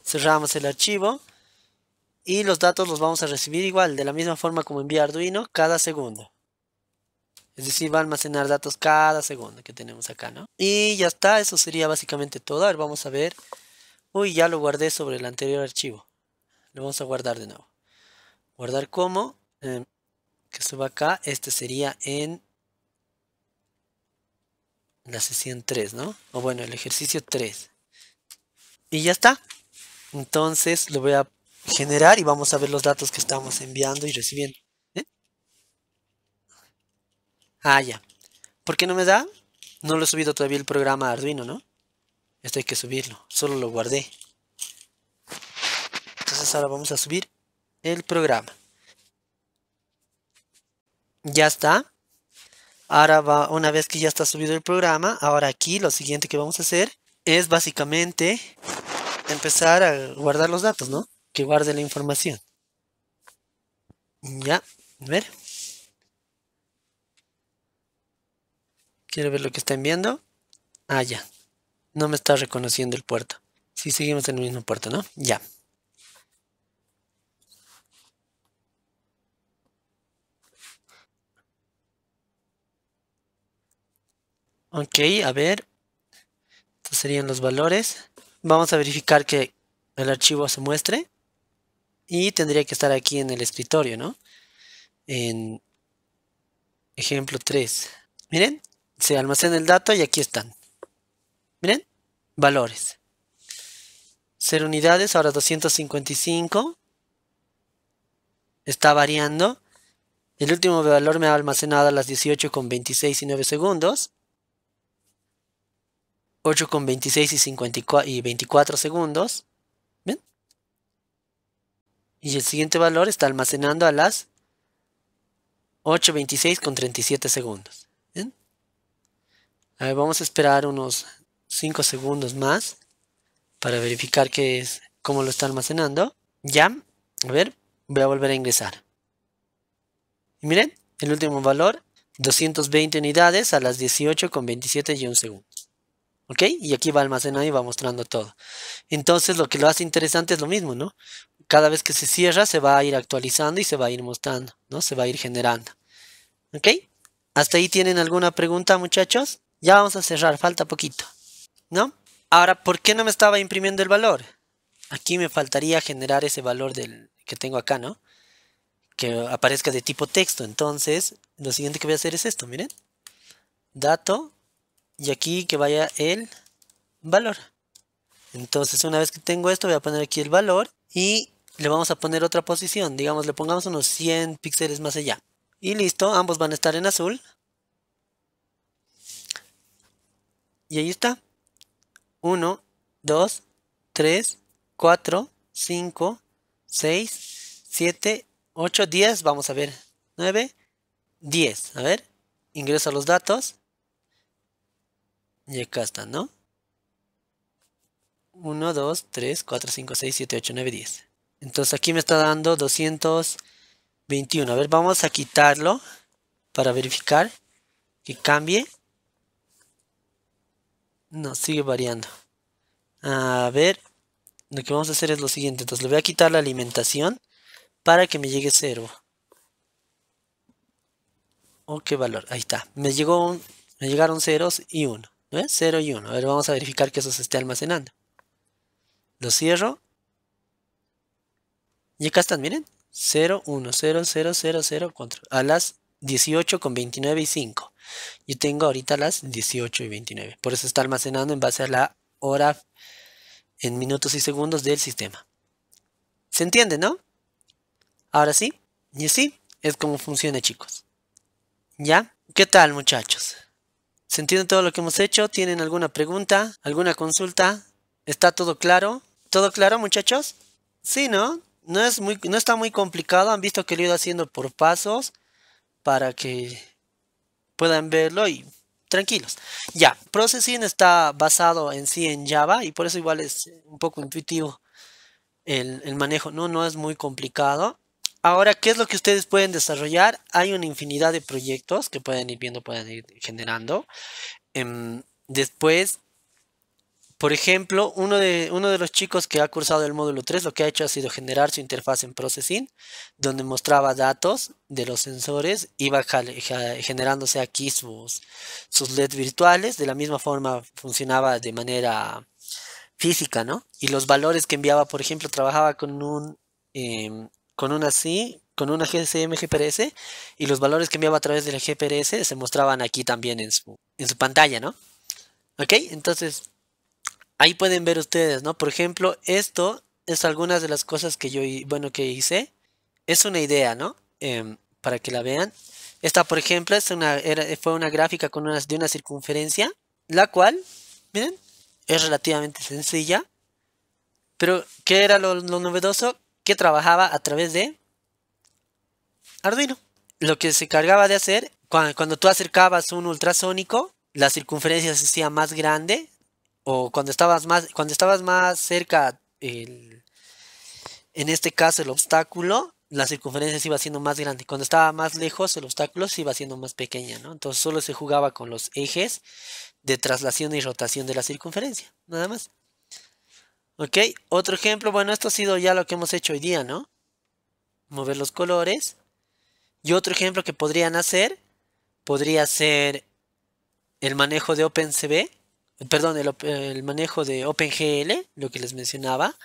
Cerramos el archivo y los datos los vamos a recibir igual, de la misma forma como envía Arduino, cada segundo. Es decir, va a almacenar datos cada segundo que tenemos acá, ¿no? Y ya está, eso sería básicamente todo. A ver, vamos a ver. Uy, ya lo guardé sobre el anterior archivo. Lo vamos a guardar de nuevo. Guardar como. Em, que suba acá. Este sería en la sesión 3, ¿no? O bueno, el ejercicio 3. Y ya está. Entonces lo voy a generar y vamos a ver los datos que estamos enviando y recibiendo. ¿eh? Ah, ya. ¿Por qué no me da? No lo he subido todavía el programa Arduino, ¿no? Esto hay que subirlo. Solo lo guardé. Entonces ahora vamos a subir el programa. Ya está. Ahora va, una vez que ya está subido el programa, ahora aquí lo siguiente que vamos a hacer es básicamente empezar a guardar los datos, ¿no? guarde la información. Ya, a ver. Quiero ver lo que está enviando. Ah, ya. No me está reconociendo el puerto. Si seguimos en el mismo puerto, ¿no? Ya. Ok, a ver. Estos serían los valores. Vamos a verificar que el archivo se muestre. Y tendría que estar aquí en el escritorio, ¿no? En ejemplo 3. Miren, se almacena el dato y aquí están. Miren, valores. 0 unidades, ahora 255. Está variando. El último valor me ha almacenado a las 18 con 26 y 9 segundos. 8 con 26 y, y 24 segundos. Y el siguiente valor está almacenando a las 8.26 con 37 segundos. A ver, vamos a esperar unos 5 segundos más para verificar qué es, cómo lo está almacenando. Ya, a ver, voy a volver a ingresar. Y miren, el último valor, 220 unidades a las 18 con 27 y 1 segundo. ¿Ok? Y aquí va almacenando y va mostrando todo. Entonces lo que lo hace interesante es lo mismo, ¿no? cada vez que se cierra se va a ir actualizando y se va a ir mostrando, ¿no? Se va a ir generando. ¿Ok? ¿Hasta ahí tienen alguna pregunta, muchachos? Ya vamos a cerrar, falta poquito, ¿no? Ahora, ¿por qué no me estaba imprimiendo el valor? Aquí me faltaría generar ese valor del, que tengo acá, ¿no? Que aparezca de tipo texto. Entonces, lo siguiente que voy a hacer es esto, miren. Dato. Y aquí que vaya el valor. Entonces, una vez que tengo esto, voy a poner aquí el valor. Y le vamos a poner otra posición, digamos le pongamos unos 100 píxeles más allá. Y listo, ambos van a estar en azul. Y ahí está. 1, 2, 3, 4, 5, 6, 7, 8, 10. Vamos a ver. 9, 10. A ver, ingreso los datos. Y acá están, ¿no? 1, 2, 3, 4, 5, 6, 7, 8, 9, 10. Entonces aquí me está dando 221. A ver, vamos a quitarlo para verificar que cambie. No, sigue variando. A ver, lo que vamos a hacer es lo siguiente. Entonces le voy a quitar la alimentación para que me llegue cero. ¿O oh, qué valor. Ahí está. Me, llegó me llegaron ceros y uno. ¿Ves? 0 y uno. A ver, vamos a verificar que eso se esté almacenando. Lo cierro y acá están, miren. 0, 1, A las 18 con 29 y 5. Yo tengo ahorita las 18 y 29. Por eso está almacenando en base a la hora en minutos y segundos del sistema. ¿Se entiende, no? Ahora sí. Y así es como funciona, chicos. ¿Ya? ¿Qué tal, muchachos? ¿Se entiende todo lo que hemos hecho? ¿Tienen alguna pregunta? ¿Alguna consulta? ¿Está todo claro? ¿Todo claro, muchachos? Sí, ¿no? no, es muy, no está muy complicado, han visto que lo he ido haciendo por pasos para que puedan verlo y tranquilos. Ya, Processing está basado en sí en Java y por eso igual es un poco intuitivo el, manejo, no, no es muy complicado. Ahora, ¿qué es lo que ustedes pueden desarrollar? Hay una infinidad de proyectos que pueden ir viendo, pueden ir generando. Em, después, por ejemplo, uno de, uno de los chicos que ha cursado el módulo 3 lo que ha hecho ha sido generar su interfaz en Processing, donde mostraba datos de los sensores, iba generándose aquí sus, sus LEDs virtuales, de la misma forma funcionaba de manera física, ¿no? Y los valores que enviaba, por ejemplo, trabajaba con un em, con una sí, con una GSM GPRS y los valores que enviaba a través de la GPRS se mostraban aquí también en su, en su pantalla, ¿no? Ok, entonces Ahí pueden ver ustedes, ¿no? Por ejemplo, esto es algunas de las cosas que yo, bueno, que hice. Es una idea, ¿no? Em, para que la vean. Esta, por ejemplo, es una, fue una gráfica con de una circunferencia, la cual, miren, es relativamente sencilla. Pero, ¿qué era lo, novedoso? Que trabajaba a través de Arduino. Lo que se cargaba de hacer, cuando, cuando tú acercabas un ultrasónico, la circunferencia se hacía más grande, o cuando estabas más, cuando estabas más cerca, en este caso el obstáculo, la circunferencia se iba siendo más grande. Cuando estaba más lejos, el obstáculo se iba siendo más pequeña, ¿no? Entonces solo se jugaba con los ejes de traslación y rotación de la circunferencia, nada más. Ok, otro ejemplo, bueno, esto ha sido ya lo que hemos hecho hoy día, ¿no? Mover los colores. Y otro ejemplo que podrían hacer, podría ser el manejo de OpenCV perdón, el, manejo de OpenGL, lo que les mencionaba,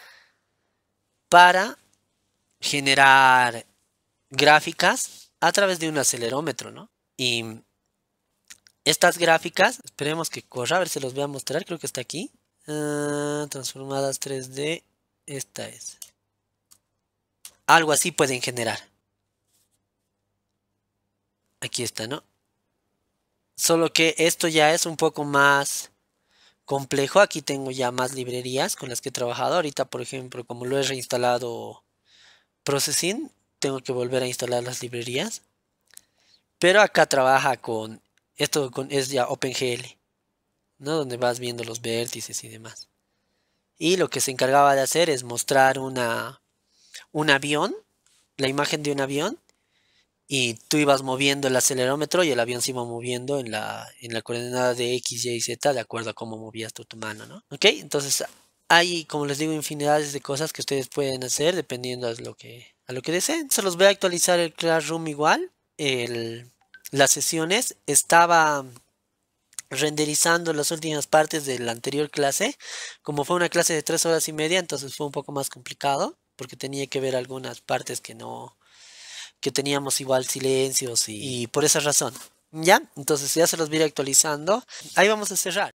para generar gráficas a través de un acelerómetro, ¿no? Y estas gráficas, esperemos que corra, a ver, si los voy a mostrar, creo que está aquí. Ah, transformadas 3D, esta es. Algo así pueden generar. Aquí está, ¿no? Solo que esto ya es un poco más complejo. Aquí tengo ya más librerías con las que he trabajado. Ahorita, por ejemplo, como lo he reinstalado Processing, tengo que volver a instalar las librerías. Pero acá trabaja con, esto con, es ya OpenGL, ¿no? Donde vas viendo los vértices y demás. Y lo que se encargaba de hacer es mostrar una, un avión, la imagen de un avión, y tú ibas moviendo el acelerómetro y el avión se iba moviendo en la, en la coordenada de X, Y y Z de acuerdo a cómo movías tú tu mano, ¿no? Ok, entonces hay, como les digo, infinidades de cosas que ustedes pueden hacer dependiendo a lo que, a lo que deseen. Se los voy a actualizar el Classroom igual. El, las sesiones estaba renderizando las últimas partes de la anterior clase. Como fue una clase de tres horas y media, entonces fue un poco más complicado porque tenía que ver algunas partes que no, que teníamos igual silencios y, por esa razón. ¿Ya? Entonces ya se los voy actualizando. Ahí vamos a cerrar.